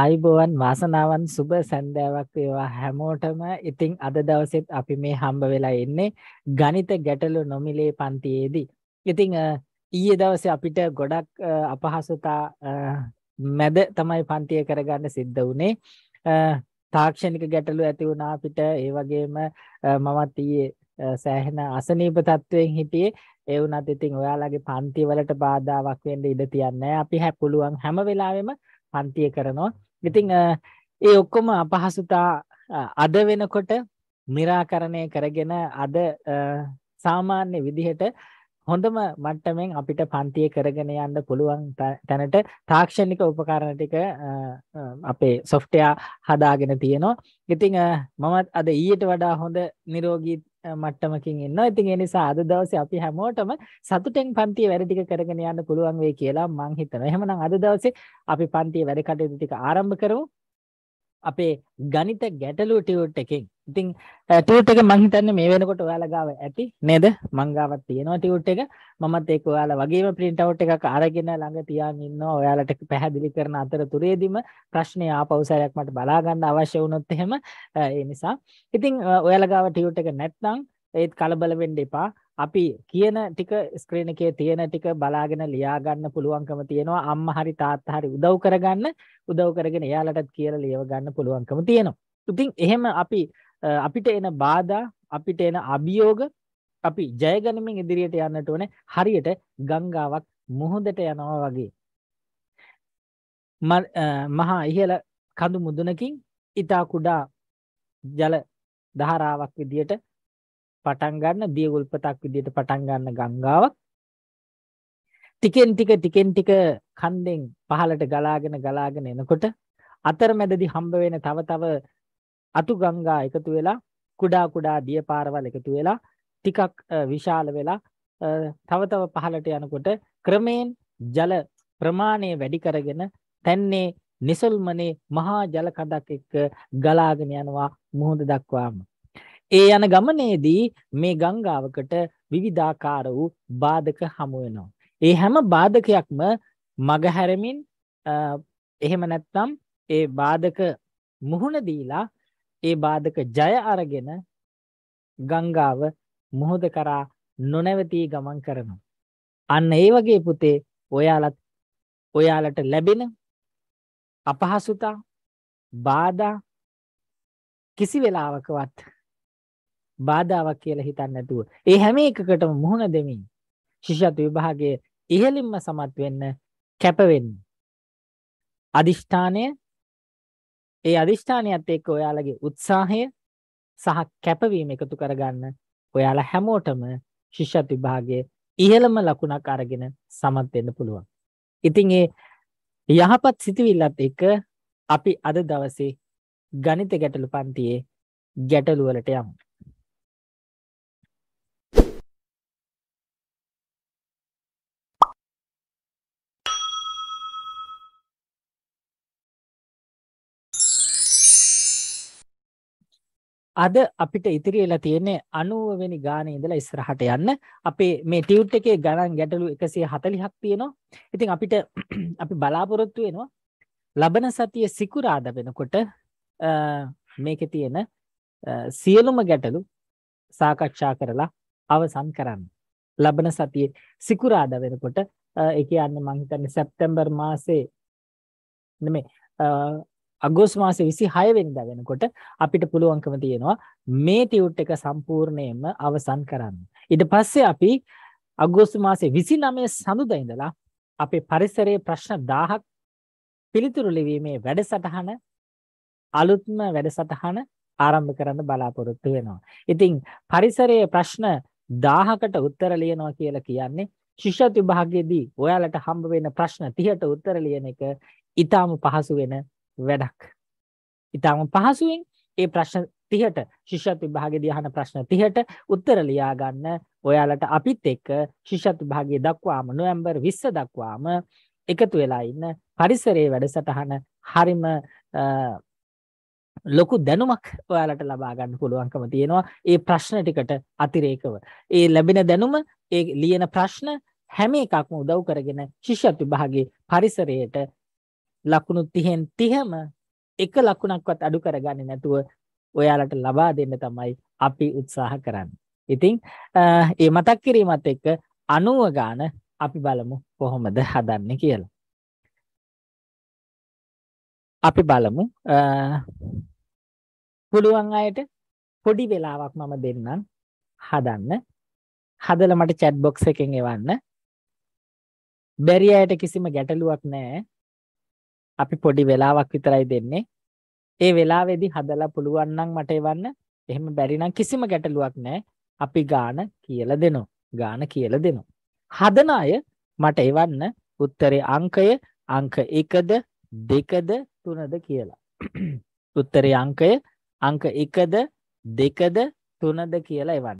ආයිබෝවන් වාසනාවන් සුබ සැන්දෑවක් වේවා හැමෝටම ඉතිං අද දවසෙත් අපි මේ හම්බ වෙලා එන්නේ ගනිත ගැටලු නොමිලේ පන්තියේදී. ඉතිං ඊයේ දවස අපිට ගොඩක් අපහසුතා මැද තමයි පන්තිය කරගන්න සිද්ධ වුණේ තාක්ෂණික ගැටලු ඇති වුණා අපිට ඒ වගේම මමත් ඊයේ සෑහෙන අසනීප තත්ත්වයෙන් හිටියේ ඒ වුණත් ඉතින් ඔයාලගේ පන්ති වලට බාධාවක් වෙන්න ඉඩ තියන්නේ නැහැ. අපි හැ පුළුවන් හැම වෙලාවෙම පන්තිය කරනවා. ඉතින් ඒ ඔක්කොම අපහසුතා අද වෙනකොට නිරාකරණය කරගෙන අද සාමාන්‍ය විදිහට හොඳම මට්ටමින් අපිට පන්තිය කරගෙන යන්න පුළුවන් තැනට තාක්ෂණික උපකරණ ටික අපේ සොෆ්ට්වෙයා හදාගෙන තියෙනවා. ඉතින් මමත් අද ඊට වඩා හොඳ නිරෝගී මට්ටමකින් ඉන්නවා. ඉතින් ඒ නිසා අද දවසේ අපි හැමෝටම සතුටෙන් පන්තිය වැඩ ටික කරගෙන යන්න පුළුවන් වෙයි කියලා මං හිතනවා. එහෙමනම් අද දවසේ අපි පන්තිය වැඩ කටයුතු ටික ආරම්භ කරමු. අපේ ගණිත ගැටලු ටියුට් එකෙන් ඉතින් ටියුට් එක මං හිතන්නේ මේ වෙනකොට ඔයාලා ගාව ඇති නේද? මං ගාවත් තියෙනවා ටියුට් එක. මමත් ඒක ඔයාලා වගේම print out එකක් අරගෙන ළඟ තියාගෙන ඉන්නවා. ඔයාලට පැහැදිලි කරන අතරතුරේදීම ප්‍රශ්නේ ආපහු සැරයක් මට බලා ගන්න අවශ්‍ය වුණොත් එහෙම ඒ නිසා. ඉතින් ඔයාලා ගාව ටියුට් එක නැත්නම් ඒත් කලබල වෙන්න එපා. අපි කියන ටික ස්ක්‍රීන් එකේ තියෙන ටික බලාගෙන ලියා ගන්න පුළුවන්කම තියෙනවා. අම්මා හරි තාත්තා හරි උදව් කරගන්න. උදව් කරගෙන එයාලටත් කියලා ලියව ගන්න පුළුවන්කම තියෙනවා. ඉතින් එහෙම අපි අපිට එන බාධා අපිට එන අභියෝග අපි ජයගනිමින් ඉදිරියට යන්නට ඕනේ හරියට ගංගාවක් මුහුදට යනවා වගේ මහා ඉහළ කඳු මුදුනකින් ඊටා කුඩා ජල ධාරාවක් විදියට පටන් ගන්න දියගුල්පතක් විදියට පටන් ගන්න ගංගාවක් ටිකෙන් ටික ටිකෙන් ටික කන්දෙන් පහළට ගලාගෙන ගලාගෙන එනකොට අතරමැදදී හම්බ වෙන තව තව අතු ගංගා එකතු වෙලා කුඩා කුඩා දිය පාරවල් එකතු වෙලා ටිකක් විශාල වෙලා තව තව පහළට යනකොට ක්‍රමයෙන් ජල ප්‍රමාණය වැඩි කරගෙන තැන්නේ නිසල්මනේ මහා ජල කඳක් එක්ක ගලාගෙන යනවා මුහුද දක්වාම. ඒ යන ගමනේදී මේ ගංගාවකට විවිධාකාර වූ බාධක හමු වෙනවා. ඒ හැම බාධකයක්ම මගහැරමින් එහෙම නැත්නම් ඒ බාධක මුහුණ දීලා ඒ බාධක ජය අරගෙන ගංගාව මුහුද කරා නොනැවතී ගමන් කරනවා. අන්න ඒ වගේ පුතේ ඔයාලත් ඔයාලට ලැබෙන අපහසුතා බාධා කිසි වෙලාවකවත් බාධාවක් කියලා හිතන්න නැතුව ඒ හැම එකකටම මුහුණ දෙමින් ශිෂ්‍යත්ව විභාගයේ ඉහළින්ම සමත් වෙන්න කැප වෙන්න අදිෂ්ඨානය ඒ අදිෂ්ඨානියත් එක්ක ඔයාලගේ උත්සාහය සහ කැපවීම එකතු කරගන්න ඔයාලා හැමෝටම ශිෂ්‍යත් විභාගයේ ඉහළම ලකුණක් අරගෙන සමත් වෙන්න පුළුවන්. ඉතින් ඒ යහපත් සිතවිල්ලත් එක්ක අපි අද දවසේ ගණිත ගැටලු පන්තියේ ගැටලු වලට යමු. අද අපිට ඉතිරි වෙලා තියෙන්නේ 90 වෙනි ගානේ ඉඳලා ඉස්සරහට යන්න. අපේ මේ ටියුට් එකේ ගණන් ගැටලු 140ක් තියෙනවා. ඉතින් අපිට අපි බලාපොරොත්තු වෙනවා ලබන සතියේ සිකුරාදා වෙනකොට මේකේ තියෙන සියලුම ගැටලු සාකච්ඡා කරලා අවසන් කරන්න. ලබන සතියේ සිකුරාදා වෙනකොට ඒ කියන්නේ මම හිතන්නේ සැප්තැම්බර් මාසේ නෙමෙයි අගෝස් මාසේ 26 වෙනිදා වෙනකොට අපිට පුළුවන්කම තියෙනවා මේ ටියුට් එක සම්පූර්ණයෙන්ම අවසන් කරන්න. ඊට පස්සේ අපි අගෝස්තු මාසේ 29 සඳුදා ඉඳලා අපේ පරිසරයේ ප්‍රශ්න 1000ක් පිළිතුරු ලිවීමේ වැඩසටහන අලුත්ම වැඩසටහන ආරම්භ කරන්න බලාපොරොත්තු වෙනවා. ඉතින් පරිසරයේ ප්‍රශ්න 1000කට උත්තර ලියනවා කියලා කියන්නේ ශිෂ්‍යත් විභාගයේදී ඔයාලට හම්බ වෙන ප්‍රශ්න 30ට උත්තර ලියන එක ඊටාම පහසු වෙන වැඩක්. ඉතාම පහසුවෙන් ඒ ප්‍රශ්න 30ට ශිෂ්‍යත් විභාගයේදී අහන ප්‍රශ්න 30ට උත්තර ලියා ගන්න ඔයාලට අපිත් එක්ක ශිෂ්‍යත් විභාගයේ දක්වාම නොවැම්බර් 20 දක්වාම එකතු වෙලා ඉන්න පරිසරයේ වැඩසටහන හරිම ලොකු දැනුමක් ඔයාලට ලබා ගන්න පුළුවන්කම තියෙනවා ඒ ප්‍රශ්න ටිකට අතිරේකව. ඒ ලැබෙන දැනුම, ඒ ලියන ප්‍රශ්න හැම එකක්ම උදව් කරගෙන ශිෂ්‍යත් විභාගයේ පරිසරයට ලකුණු 30න් 30ම එක ලකුණක්වත් අඩු කරගන්නේ නැතුව ඔයාලට ලබා දෙන්න තමයි අපි උත්සාහ කරන්නේ. ඉතින් ඒ මතක් කිරීමත් එක්ක 90 ගාන අපි බලමු කොහොමද හදන්නේ කියලා. අපි බලමු පුළුවන් අයට පොඩි වෙලාවක් මම දෙන්නම් හදන්න. හදලා මට chat box එකෙන් එවන්න. බැරි අයට කිසිම ගැටලුවක් නැහැ. අපි පොඩි වෙලාවක් විතරයි දෙන්නේ. ඒ වෙලාවේදී හදලා පුළුවන් නම් මට එවන්න. එහෙම බැරි නම් කිසිම ගැටලුවක් නැහැ. අපි ගාන කියලා දෙනවා. ගාන කියලා දෙනවා. හදන අය මට එවන්න උත්තරේ අංකය අංක 1ද 2ද 3ද කියලා. උත්තරේ අංකය අංක 1ද 2ද 3ද කියලා එවන්න.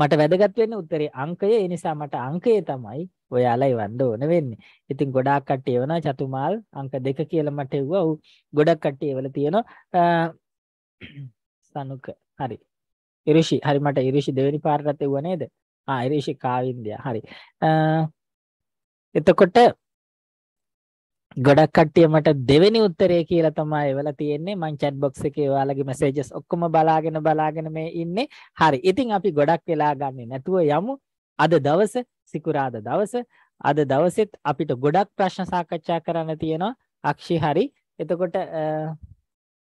මට වැදගත් වෙන්නේ උත්තරේ අංකය. ඒ නිසා මට අංකය තමයි ඔයාලා එවන්න ඕන වෙන්නේ. ඉතින් ගොඩාක් කට්ටිය එවන චතුමාල් අංක 2 කියලා මට එව්වා. ඔව් ගොඩක් කට්ටිය එවලා තියෙනවා. සනුක. හරි. ඉරිෂි. හරි මට ඉරිෂි දෙවෙනි පාරටත් එව්වා නේද? ආ ඉරිෂි කාවින්දියා. හරි. එතකොට ගොඩක් කට්ටිය මට දෙවෙනි උත්තරය කියලා තමයි එවලා තියෙන්නේ මං chat box එකේ ඔයාලගේ messages ඔක්කොම බලාගෙන බලාගෙන මේ ඉන්නේ හරි ඉතින් අපි ගොඩක් වෙලා ගන්නේ නැතුව යමු අද දවස සිකුරාද දවස අද දවසෙත් අපිට ගොඩක් ප්‍රශ්න සාකච්ඡා කරන්න තියෙනවා අක්ෂි හරි එතකොට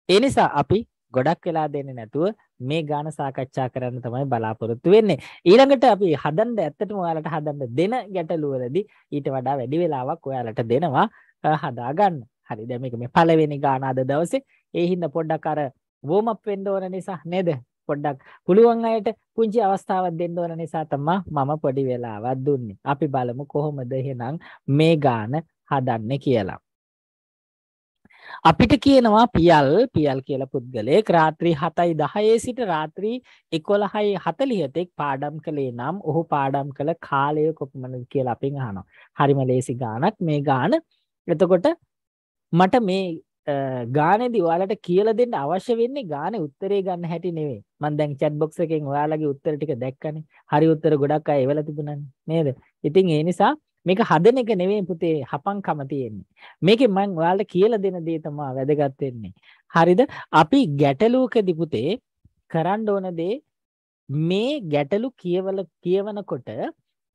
ඒ නිසා අපි ගොඩක් වෙලා දෙන්නේ නැතුව මේ ගාන සාකච්ඡා කරන්න තමයි බලාපොරොත්තු වෙන්නේ ඊළඟට අපි හදන්න ඇත්තටම ඔයාලට හදන්න දෙන ගැටලුවලදී ඊට වඩා වැඩි වෙලාවක් ඔයාලට දෙනවා හදා ගන්න හරි දැන් මේක මේ පළවෙනි ගාන අද දවසේ ඒ හින්දා පොඩ්ඩක් අර වෝම් අප් වෙන්න ඕන නිසා නේද පොඩ්ඩක් පුළුවන් අයට පුංචි අවස්ථාවක් දෙන්න ඕන නිසා තමයි මම පොඩි වෙලාවක් දුන්නේ. අපි බලමු කොහොමද එහෙනම් මේ ගාන හදන්නේ කියලා. අපිට කියනවා පියල් පියල් කියලා පුද්ගලයෙක් රාත්‍රී 7:10 සිට රාත්‍රී 11:40 තෙක් පාඩම් කළේ නම් ඔහු පාඩම් කළ කාලය කොපමණද කියලා අපෙන් අහනවා. හරිම ලේසි ගානක් මේ ගාන. එතකොට මට මේ ගානේදී ඔයාලට කියලා දෙන්න අවශ්‍ය වෙන්නේ ගානේ උත්තරේ ගන්න හැටි නෙවෙයි. මම දැන් chat box එකෙන් ඔයාලගේ උත්තර ටික දැක්කනේ. හරි උත්තර ගොඩක් අය එවලා තිබුණානේ. නේද? ඉතින් ඒ නිසා මේක හදන එක නෙවෙයි පුතේ හපංකම තියෙන්නේ. මේකෙන් මම ඔයාලට කියලා දෙන දේ තමයි වැදගත් වෙන්නේ. හරිද? අපි ගැටලුවකදී පුතේ කරන්න ඕන දේ මේ ගැටලු කියවල කියවනකොට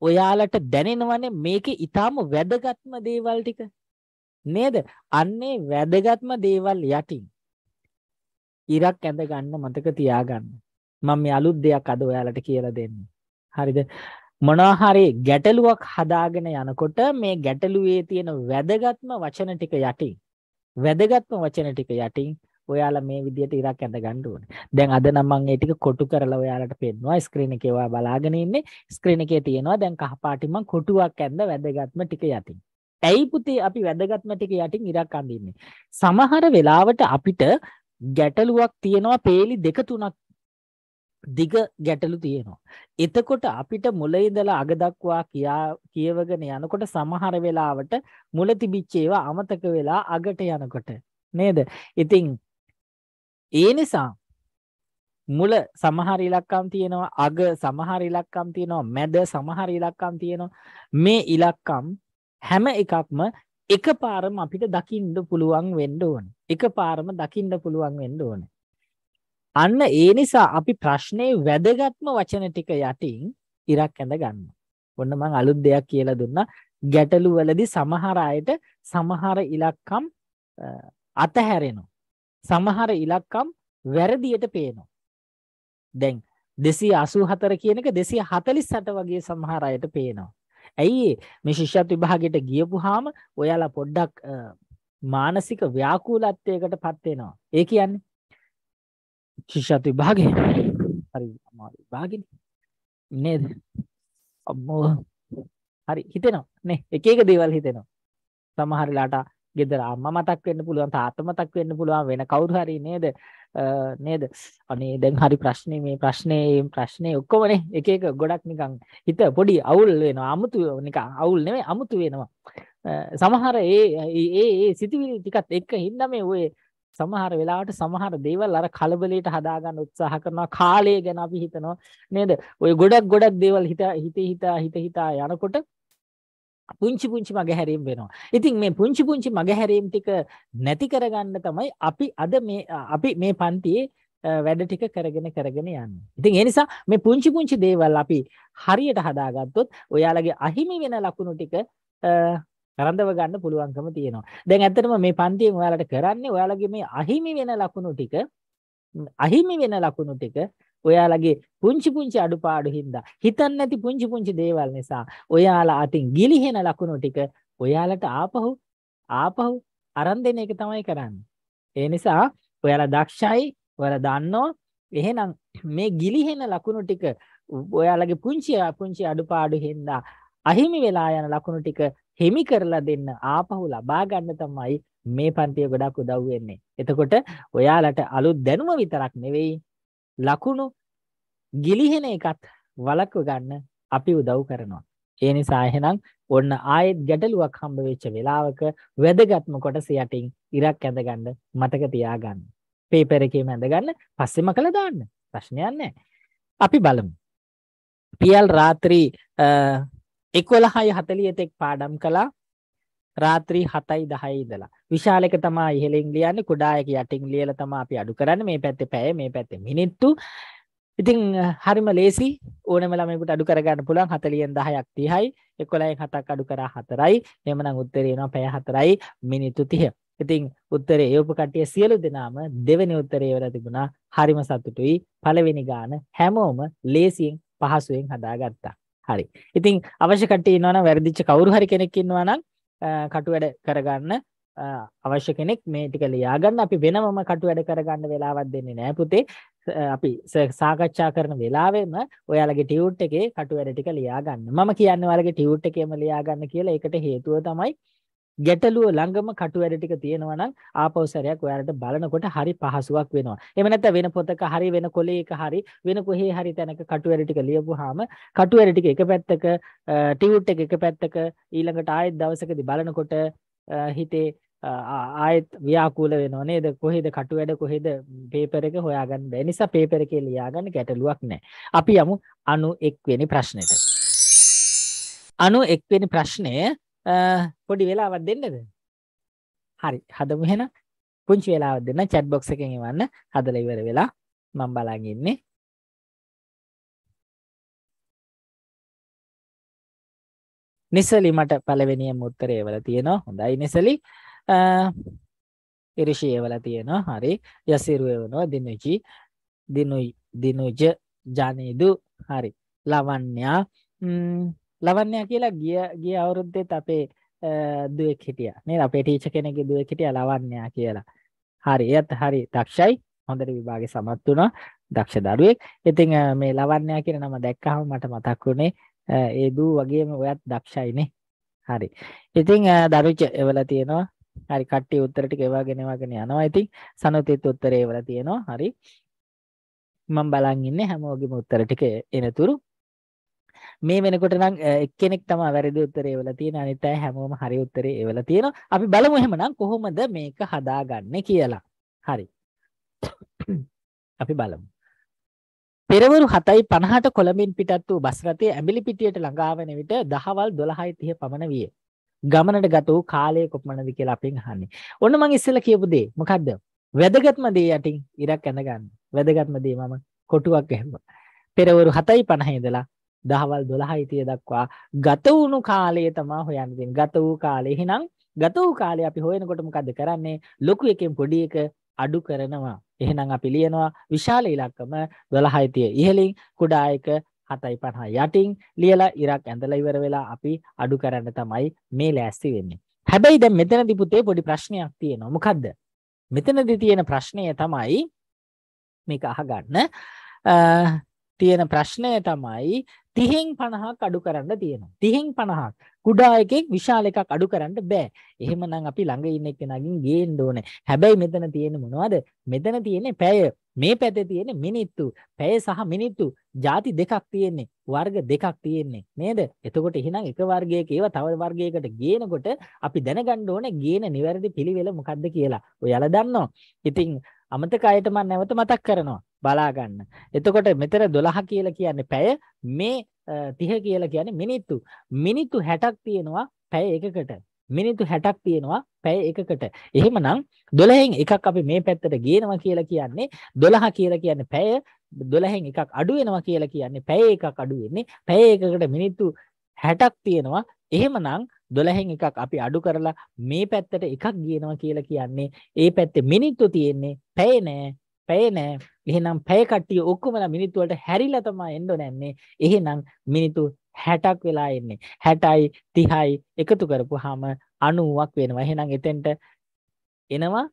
ඔයාලට දැනෙනවනේ මේකේ ඊටාම වැදගත්ම දේවල් ටික නේද? අන්නේ වැදගත්ම දේවල් යටින් ඉරක් ඇඳ ගන්න මතක තියාගන්න. මම මේ අලුත් දෙයක් අද ඔයාලට කියලා දෙන්නේ. හරිද? මොනවා හරි ගැටලුවක් හදාගෙන යනකොට මේ ගැටලුවේ තියෙන වැදගත්ම වචන ටික යටින් වැදගත්ම වචන ටික යටින් ඔයාලා මේ විදිහට ඉරක් ඇඳ ගන්න ඕනේ. දැන් අද නම් මම ඒ ටික කොටු කරලා ඔයාලට පෙන්නවා. ස්ක්‍රීන් එකේ ඔයා බලාගෙන ඉන්නේ. ස්ක්‍රීන් එකේ තියෙනවා දැන් කහ පාටින් මම කොටුවක් ඇඳ වැදගත්ම ටික යටින්. ඇයි පුතේ අපි වැදගත්ම ටික යටින් ඉරක් අඳින්නේ. සමහර වෙලාවට අපිට ගැටලුවක් තියෙනවා peeli දෙක තුනක් දිග ගැටලු තියෙනවා. එතකොට අපිට මුල ඉඳලා අග දක්වා කියා කියවගෙන යනකොට සමහර වෙලාවට මුල තිබිච්ච ඒවා අමතක වෙලා අගට යනකොට නේද? ඉතින් ඒ නිසා මුල සමහර ඉලක්කම් තියෙනවා අග සමහර ඉලක්කම් තියෙනවා මැද සමහර ඉලක්කම් තියෙනවා මේ ඉලක්කම් හැම එකක්ම එකපාරම අපිට දකින්න පුළුවන් වෙන්න ඕනේ. එකපාරම දකින්න පුළුවන් වෙන්න ඕනේ. අන්න ඒ නිසා අපි ප්‍රශ්නේ වැදගත්ම වචන ටික යටින් ඉරක් ඇඳ ගන්නවා. ඔන්න මං අලුත් දෙයක් කියලා දුන්නා. ගැටලු වලදී සමහර අයට සමහර ඉලක්කම් අතහැරෙනවා. සමහර ඉලක්කම් වැරදියට පේනවා. දැන් 284 කියන එක 248 වගේ සමහර අයට පේනවා. ඇයි මේ ශිෂ්‍යත් විභාගයට ගියපු හාම ඔයාලා පොඩ්ඩක් මානසික ව්‍යාකූලත්වයකට පත්වෙනවා ඒ කියන්නේ ශිෂ්‍යත් විභාගය හරි විභාගෙන නේද අම්මෝ හරි හිතෙනවා නේ එක එක දේවල් හිතෙනවා සමහරලාට ගෙදර අම්මා මතක් වෙන්න පුළුවන් තාත්තා මතක් වෙන්න පුළුවන් වෙන කවුරු හරි නේද නේද අනේ දැන් හරි ප්‍රශ්නේ මේ ප්‍රශ්නේ මේ ප්‍රශ්නේ ඔක්කොමනේ එක එක ගොඩක් නිකන් හිත පොඩි අවුල් වෙනවා අමුතු නිකන් අවුල් නෙමෙයි අමුතු වෙනවා සමහර ඒ ඒ ඒ සිතුවිලි ටිකත් එක්ක හින්දා මේ ඔය සමහර වෙලාවට සමහර දේවල් අර කලබලයට හදාගන්න උත්සාහ කරනවා කාලය ගැන අපි හිතනවා නේද ඔය ගොඩක් ගොඩක් දේවල් හිත හිතේ හිතා හිත හිතා යනකොට පුංචි පුංචි මගහැරීම් වෙනවා. ඉතින් මේ පුංචි පුංචි මගහැරීම් ටික නැති කරගන්න තමයි අපි අද මේ අපි මේ පන්තියේ වැඩ ටික කරගෙන කරගෙන යන්නේ. ඉතින් ඒ නිසා මේ පුංචි පුංචි දේවල් අපි හරියට හදාගත්තොත් ඔයාලගේ අහිමි වෙන ලකුණු ටික කරඳව ගන්න පුළුවන්කම තියෙනවා. දැන් ඇත්තටම මේ පන්තියෙන් ඔයාලට කරන්නේ ඔයාලගේ මේ අහිමි වෙන ලකුණු ටික අහිමි වෙන ලකුණු ටික ඔයාලගේ පුංචි පුංචි අඩුපාඩු හින්දා හිතන්නේ නැති පුංචි පුංචි දේවල් නිසා ඔයාලා අතින් ගිලිහෙන ලකුණු ටික ඔයාලට ආපහු ආපහු අරන් දෙන එක තමයි කරන්නේ. ඒ නිසා ඔයාලා දක්ෂයි, ඔයාලා දන්නවා. එහෙනම් මේ ගිලිහෙන ලකුණු ටික ඔයාලගේ පුංචි පුංචි අඩුපාඩු හින්දා අහිමි වෙලා යන ලකුණු ටික හිමි කරලා දෙන්න ආපහු ලබා ගන්න තමයි මේ පන්තිය ගොඩක් උදව් වෙන්නේ. එතකොට ඔයාලට අලුත් දැනුම විතරක් නෙවෙයි ලකුණු ගිලිහෙන එකත් වලක්ව ගන්න අපි උදව් කරනවා. ඒ නිසා එහෙනම් ඔන්න ආයෙත් ගැටලුවක් හම්බ වෙච්ච වෙලාවක වැදගත්ම කොටස යටින් ඉරක් ඇඳගන්න මතක තියාගන්න. පේපර් එකේම ඇඳගන්න පස්සෙම කළ දාන්න. ප්‍රශ්නයක් නැහැ. අපි බලමු. පියල් රාත්‍රී 11:40 තෙක් පාඩම් කළා රාත්‍රී 7යි 10යි ඉඳලා. විශාල එක තමයි ඉහළින් ලියන්නේ කුඩා එක යටින් ලියලා තමයි අපි අඩු කරන්නේ මේ පැත්තේ පැය මේ පැත්තේ මිනිත්තු. ඉතින් හරිම ලේසි ඕනම ළමයෙකුට අඩු කරගන්න පුළුවන් 40න් 10ක් 30යි 11න් 7ක් අඩු කරා 4යි එහෙමනම් උත්තරේ එනවා පැය 4යි මිනිත්තු 30. ඉතින් උත්තරේ යොප කට්ටිය සියලු දෙනාම දෙවෙනි උත්තරේ වල තිබුණා හරිම සතුටුයි පළවෙනි ගාන හැමෝම ලේසියෙන් පහසුවෙන් හදාගත්තා. හරි. ඉතින් අවශ්‍ය කට්ටිය ඉන්නවනම් වැරදිච්ච කවුරු හරි කෙනෙක් ඉන්නවනම් කටු වැඩ කරගන්න අවශ්‍ය කෙනෙක් මේ ටික ලියාගන්න අපි වෙනමම කටු වැඩ කරගන්න වෙලාවක් දෙන්නේ නෑ පුතේ අපි සාකච්ඡා කරන වෙලාවෙම ඔයාලගේ ටියුට් එකේ කටු වැඩ ටික ලියාගන්න. මම කියන්නේ ඔයාලගේ ටියුට් එකේම ලියාගන්න කියලා ඒකට හේතුව තමයි ගැටලුව ළඟම කටුවැඩ ටික තියෙනවා නම් ආපහු සැරයක් ඔයාලට බලනකොට හරි පහසුවක් වෙනවා. එහෙම නැත්නම් වෙන පොතක හරි වෙන කොලේක හරි වෙන කොහේ හරි තැනක කටුවැඩ ටික ලියපුවාම කටුවැඩ ටික එක පැත්තක ටියුට් එක එක පැත්තක ඊළඟට ආයෙත් දවසකදී බලනකොට හිතේ ආයෙත් ව්‍යාකූල වෙනව නේද කොහෙද කටු වැඩ කොහෙද පේපර් එක හොයාගන්න බැහැ නිසා පේපර් එකේ ලියාගන්න ගැටලුවක් නැහැ. අපි යමු 91 වෙනි ප්‍රශ්නෙට. 91 වෙනි ප්‍රශ්නය පොඩි වෙලාවක් දෙන්නද? හරි. හදමු එහෙනම්. පුංචි වෙලාවක් දෙන්න chat box එකෙන් එවන්න. හදලා ඉවර වෙලා මම බලන් ඉන්නේ. නිසලි මට පළවෙනියම උත්තරේ එවලා තියෙනවා. හොඳයි නිසලි. ඉරිෂි එවලා තියෙනවා. හරි. යසිරු එවනවා. දිනුචි. දිනුයි දිනුජ ජානේදු. හරි. ලවන්‍යා ලවන්‍යයා කියලා ගිය ගිය අවුරුද්දෙත් අපේ දුවෙක් හිටිය නේ අපේ ටීච කෙනෙක් දුවෙක් හිටිය ලවන්‍යයා කියලා හරි එයත් හරි දක්ෂයි හොඳට විභාගේ සමත් වුණා දක්ෂ දරුවෙක් ඉතින් මේ ලවන්‍යයා කියන නම දැක්කහම මට මතක් වුණේ ඒ දූ වගේම ඔයත් දක්ෂයිනේ හරි ඉතින් දරුච එවල තියෙනවා හරි කට්ටිය උත්තර ටික එවාගෙන එවාගෙන යනවා ඉතින් සනුතිත් උත්තරේ එවල තියෙනවා හරි මම බලන් ඉන්නේ හැමෝගෙම උත්තර ටික එනතුරු මේ වෙනකොට නම් එක්කෙනෙක් තමයි වැරදි උත්තරේ එවලා තියෙන අනිත් අය හැමෝම හරි උත්තරේ එවලා තියෙනවා. අපි බලමු එහෙමනම් කොහොමද මේක හදාගන්නේ කියලා. හරි. අපි බලමු. පෙරවරු 7:50ට කොළඹින් පිටත් වූ බස් රථය ඇඹිලිපිටියට ළඟා වන විට දහවල් 12:30 පමණ විය. ගමනට ගත වූ කාලය කොපමණද කියලා අපෙන් අහන්නේ. ඔන්න මම ඉස්සෙල්ලා කියපු දේ මොකද්ද? වැදගත්ම දේ යටින් ඉරක් ඇඳ ගන්න. වැදගත්ම දේ මම කොටුවක් ඇහුවා. පෙරවරු 7:50 ඉඳලා දහවල් 12 30 දක්වා ගත වුණු කාලය තමයි හොයන්න තියෙන්නේ. ගත වූ කාලය. එහෙනම් ගත වූ කාලය අපි හොයනකොට මොකද කරන්නේ? ලොකු එකෙන් පොඩි එක අඩු කරනවා. එහෙනම් අපි ලියනවා විශාල ඉලක්කම 12 30 ඉහළින් කුඩා එක 7.50 යටින් ලියලා ඉරක් ඇඳලා ඉවර වෙලා අපි අඩු කරන්න තමයි මේ ලෑස්ති වෙන්නේ. හැබැයි දැන් මෙතනදී පුතේ පොඩි ප්‍රශ්නයක් තියෙනවා. මොකද්ද? මෙතනදී තියෙන ප්‍රශ්නය තමයි මේක අහගන්න තියෙන ප්‍රශ්නය තමයි 30න් 50ක් අඩු කරන්න තියෙනවා. 30න් 50ක්. කුඩා එකෙක් විශාල එකක් අඩු කරන්න බෑ. එහෙමනම් අපි ළඟ ඉන්න එක්කෙනාගෙන් ගේන්න ඕනේ. හැබැයි මෙතන තියෙන්නේ මොනවද? මෙතන තියෙන්නේ පැය. මේ පැත්තේ තියෙන්නේ මිනිත්තු. පැය සහ මිනිත්තු. ಜಾති දෙකක් තියෙන්නේ. වර්ග දෙකක් තියෙන්නේ. නේද? එතකොට එහෙනම් එක වර්ගයක ඒවා තව වර්ගයකට ගේනකොට අපි දැනගන්න ඕනේ ගේන නිවැරදි පිළිවෙල මොකද්ද කියලා. ඔයාලා දන්නවා. ඉතින් අමතක අයට මම නැවත මතක් කරනවා. බලා ගන්න. එතකොට මෙතන 12 කියලා කියන්නේ පැය මේ 30 කියලා කියන්නේ මිනිත්තු. මිනිත්තු 60ක් තියෙනවා පැය එකකට. මිනිත්තු 60ක් තියෙනවා පැය එකකට. එහෙමනම් 12න් එකක් අපි මේ පැත්තට ගේනවා කියලා කියන්නේ 12 කියලා කියන්නේ පැය 12න් එකක් අඩු වෙනවා කියලා කියන්නේ පැය එකක් අඩු වෙන්නේ. පැය එකකට මිනිත්තු 60ක් තියෙනවා. එහෙමනම් 12න් එකක් අපි අඩු කරලා මේ පැත්තට එකක් ගේනවා කියලා කියන්නේ ඒ පැත්තේ මිනිත්තු තියෙන්නේ පැය නෑ පැය නෑ. එහෙනම් පැය කට්ටිය ඔක්කොමලා මිනිත්තු වලට හැරිලා තමයි එන්න ඕනන්නේ. එහෙනම් මිනිත්තු 60ක් වෙලා එන්නේ. 60යි 30යි එකතු කරපුවාම 90ක් වෙනවා. එහෙනම් එතෙන්ට එනවා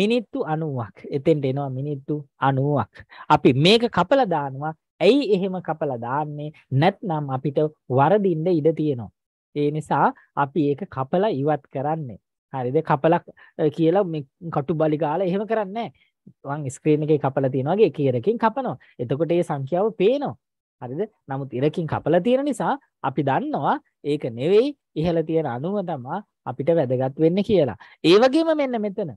මිනිත්තු 90ක්. එතෙන්ට එනවා මිනිත්තු 90ක්. අපි මේක කපලා දානවා. ඇයි එහෙම කපලා දාන්නේ? නැත්නම් අපිට වරදින්න ඉඩ තියෙනවා. ඒ නිසා අපි ඒක කපලා ඉවත් කරන්නේ. හරිද? කපලා කියලා මේ කටුබලි ගාලා එහෙම කරන්නේ නැහැ. වන් ස්ක්‍රීන් එකේ කපලා තියෙනවා වගේ එක ඉරකින් කපනවා. එතකොට මේ සංඛ්‍යාව පේනවා. හරිද? නමුත් ඉරකින් කපලා තියෙන නිසා අපි දන්නවා ඒක නෙවෙයි ඉහළ තියෙන අණුව තමයි අපිට වැදගත් වෙන්නේ කියලා. ඒ වගේම මෙන්න මෙතන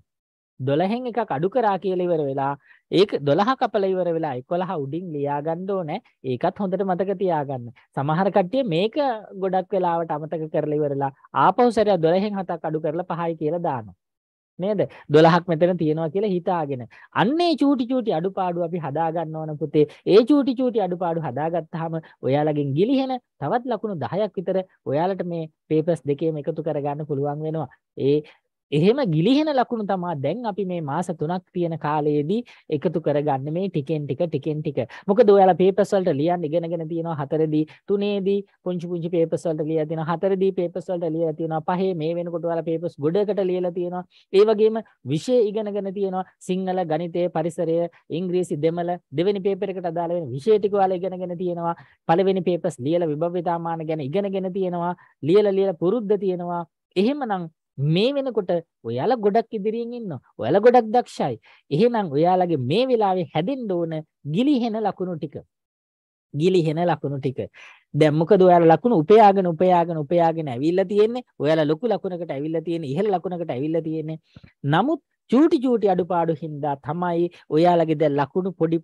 12න් එකක් අඩු කරා කියලා ඉවර වෙලා ඒක 12 කපලා ඉවර වෙලා 11 උඩින් ලියා ගන්න ඕනේ. ඒකත් හොඳට මතක තියාගන්න. සමහර කට්ටිය මේක ගොඩක් වෙලාවට අමතක කරලා ඉවරලා ආපහු සැරයක් 12න් 7ක් අඩු කරලා 5යි කියලා දානවා. නේද 12ක් මෙතන තියෙනවා කියලා හිතාගෙන අන්නේ චූටි චූටි අඩුපාඩු අපි හදා ගන්න ඕන පුතේ ඒ චූටි චූටි අඩුපාඩු හදාගත්තාම ඔයාලගෙන් ගිලිහෙන තවත් ලකුණු 10ක් විතර ඔයාලට මේ පේපර්ස් දෙකේම එකතු කරගන්න පුළුවන් වෙනවා ඒ එහෙම ගිලිහෙන ලකුණු තමා දැන් අපි මේ මාස 3ක් තියෙන කාලයේදී එකතු කරගන්න මේ ටිකෙන් ටික ටිකෙන් ටික. මොකද ඔයාලා පේපර්ස් වලට ලියන්න ඉගෙනගෙන තියෙනවා 4දී 3දී පුංචි පුංචි පේපර්ස් වලට ලියලා තියෙනවා 4දී පේපර්ස් වලට ලියලා තියෙනවා පහේ මේ වෙනකොට ඔයාලා පේපර්ස් ගොඩකට ලියලා තියෙනවා. ඒ වගේම විෂය ඉගෙනගෙන තියෙනවා සිංහල ගණිතය පරිසරය ඉංග්‍රීසි දෙමළ දෙවෙනි පේපර් එකට අදාළ වෙන විෂය ටික ඔයාලා ඉගෙනගෙන තියෙනවා. පළවෙනි පේපර්ස් ලියලා විභව විතාමාන ගැන ඉගෙනගෙන තියෙනවා. ලියලා ලියලා පුරුද්ද තියෙනවා. එහෙමනම් මේ වෙනකොට ඔයාලා ගොඩක් ඉදිරියෙන් ඉන්නවා. ඔයාලා ගොඩක් දක්ෂයි. එහෙනම් ඔයාලගේ මේ වෙලාවේ හැදෙන්න ඕන ගිලිහෙන ලකුණු ටික. ගිලිහෙන ලකුණු ටික. දැන් මොකද ඔයාලා ලකුණු උපයාගෙන උපයාගෙන උපයාගෙන ඇවිල්ලා තියෙන්නේ. ඔයාලා ලොකු ලකුණකට ඇවිල්ලා තියෙන්නේ. ඉහළ ලකුණකට ඇවිල්ලා තියෙන්නේ. නමුත් චූටි චූටි අඩුපාඩු හින්දා තමයි ඔයාලගේ දැන් ලකුණු පොඩි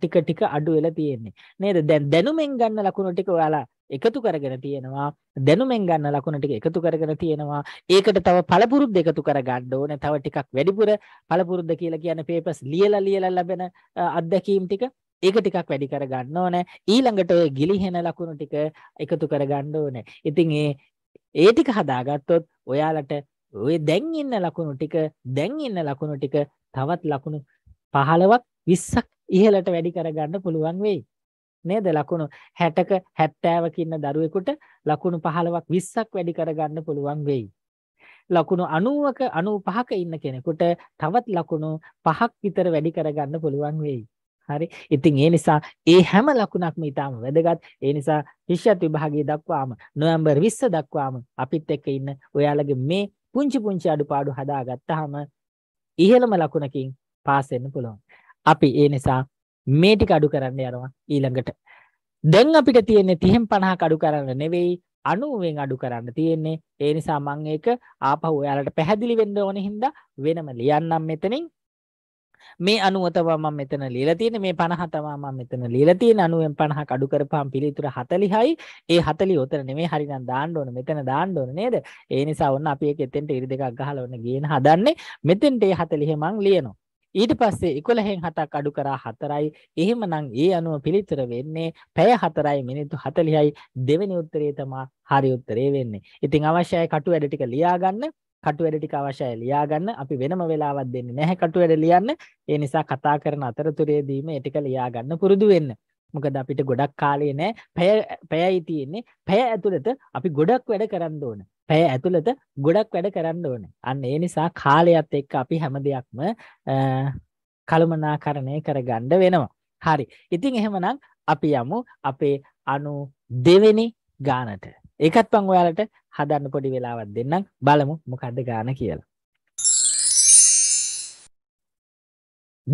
ටික ටික අඩු වෙලා තියෙන්නේ නේද දැන් දැනුමෙන් ගන්න ලකුණු ටික ඔයාලා එකතු කරගෙන තියෙනවා දැනුමෙන් ගන්න ලකුණු ටික එකතු කරගෙන තියෙනවා ඒකට තව පළපුරුද්ද එකතු කරගන්න ඕනේ තව ටිකක් වැඩිපුර පළපුරුද්ද කියලා කියන පේපර්ස් ලියලා ලියලා ලැබෙන අත්දැකීම් ටික ඒක ටිකක් වැඩි කරගන්න ඕනේ ඊළඟට ඔය ගිලිහෙන ලකුණු ටික එකතු කරගන්න ඕනේ ඉතින් ඒ ඒ ටික හදාගත්තොත් ඔයාලට ඔය දැන් ඉන්න ලකුණු ටික දැන් ඉන්න ලකුණු ටික තවත් ලකුණු 15ක් 20ක් ඉහළට වැඩි කරගන්න පුළුවන් වෙයි. නේද ලකුණු 60ක 70ක ඉන්න දරුවෙකුට ලකුණු 15ක් 20ක් වැඩි කරගන්න පුළුවන් වෙයි. ලකුණු 90ක 95ක ඉන්න කෙනෙකුට තවත් ලකුණු 5ක් විතර වැඩි කරගන්න පුළුවන් වෙයි. හරි. ඉතින් ඒ නිසා ඒ හැම ලකුණක්ම ඊටාම වැදගත්. ඒ නිසා ශිෂ්‍යත් විභාගයේ දක්වාම නොවැම්බර් 20 දක්වාම අපිත් එක්ක ඉන්න ඔයාලගේ මේ පුංචි පුංචි අඩුපාඩු හදාගත්තාම ඉහළම ලකුණකින් පාස් වෙන්න පුළුවන්. අපි ඒ නිසා මේ ටික අඩු කරන්න යනවා ඊළඟට. දැන් අපිට තියෙන්නේ 30න් 50ක් අඩු කරන්න නෙවෙයි 90න් අඩු කරන්න තියෙන්නේ. ඒ නිසා මම ඒක ආපහු ඔයාලට පැහැදිලි වෙන්න ඕන හින්දා වෙනම ලියන්නම් මෙතනින්. මේ අනුව තමා මම මෙතන ලියලා තියෙන්නේ මේ 50 තමා මම මෙතන ලියලා තියෙන්නේ 90න් 50ක් අඩු කරපුවාම පිළිතුර 40යි ඒ 40 උතර නෙමෙයි හරිනම් දාන්න ඕන මෙතන දාන්න ඕන නේද ඒ නිසා ඔන්න අපි ඒක එතෙන්ට ඉරි දෙකක් ගහලා ඔන්න ගේන හදන්නේ මෙතෙන්ට ඒ 40 මං ලියනවා ඊට පස්සේ 11න් 7ක් අඩු කරා 4යි එහෙමනම් ඒ අනුව පිළිතුර වෙන්නේ පැය 4යි මිනිත්තු 40යි දෙවෙනි උත්තරේ තමා හරි උත්තරේ වෙන්නේ ඉතින් අවශ්‍යයි කටු වැඩ ටික ලියා ගන්න කටු වැඩ ටික අවශ්‍යයි ලියා ගන්න අපි වෙනම වෙලාවක් දෙන්නේ නැහැ කටු වැඩ ලියන්න ඒ නිසා කතා කරන අතරතුරේදී මේ ටික ලියා ගන්න පුරුදු වෙන්න මොකද අපිට ගොඩක් කාලේ නෑ පැය පැයයි තියෙන්නේ පැය ඇතුළත අපි ගොඩක් වැඩ කරන්න ඕන පැය ඇතුළත ගොඩක් වැඩ කරන්න ඕන අන්න ඒ නිසා කාලයත් එක්ක අපි හැම දෙයක්ම කළමනාකරණය කරගන්න වෙනවා හරි ඉතින් එහෙමනම් අපි යමු අපේ අනු දෙවෙනි ගානට ඒකත් මං ඔයාලට හදන්න පොඩි වෙලාවත් දෙන්නම් බලමු මොකද්ද ගාන කියලා.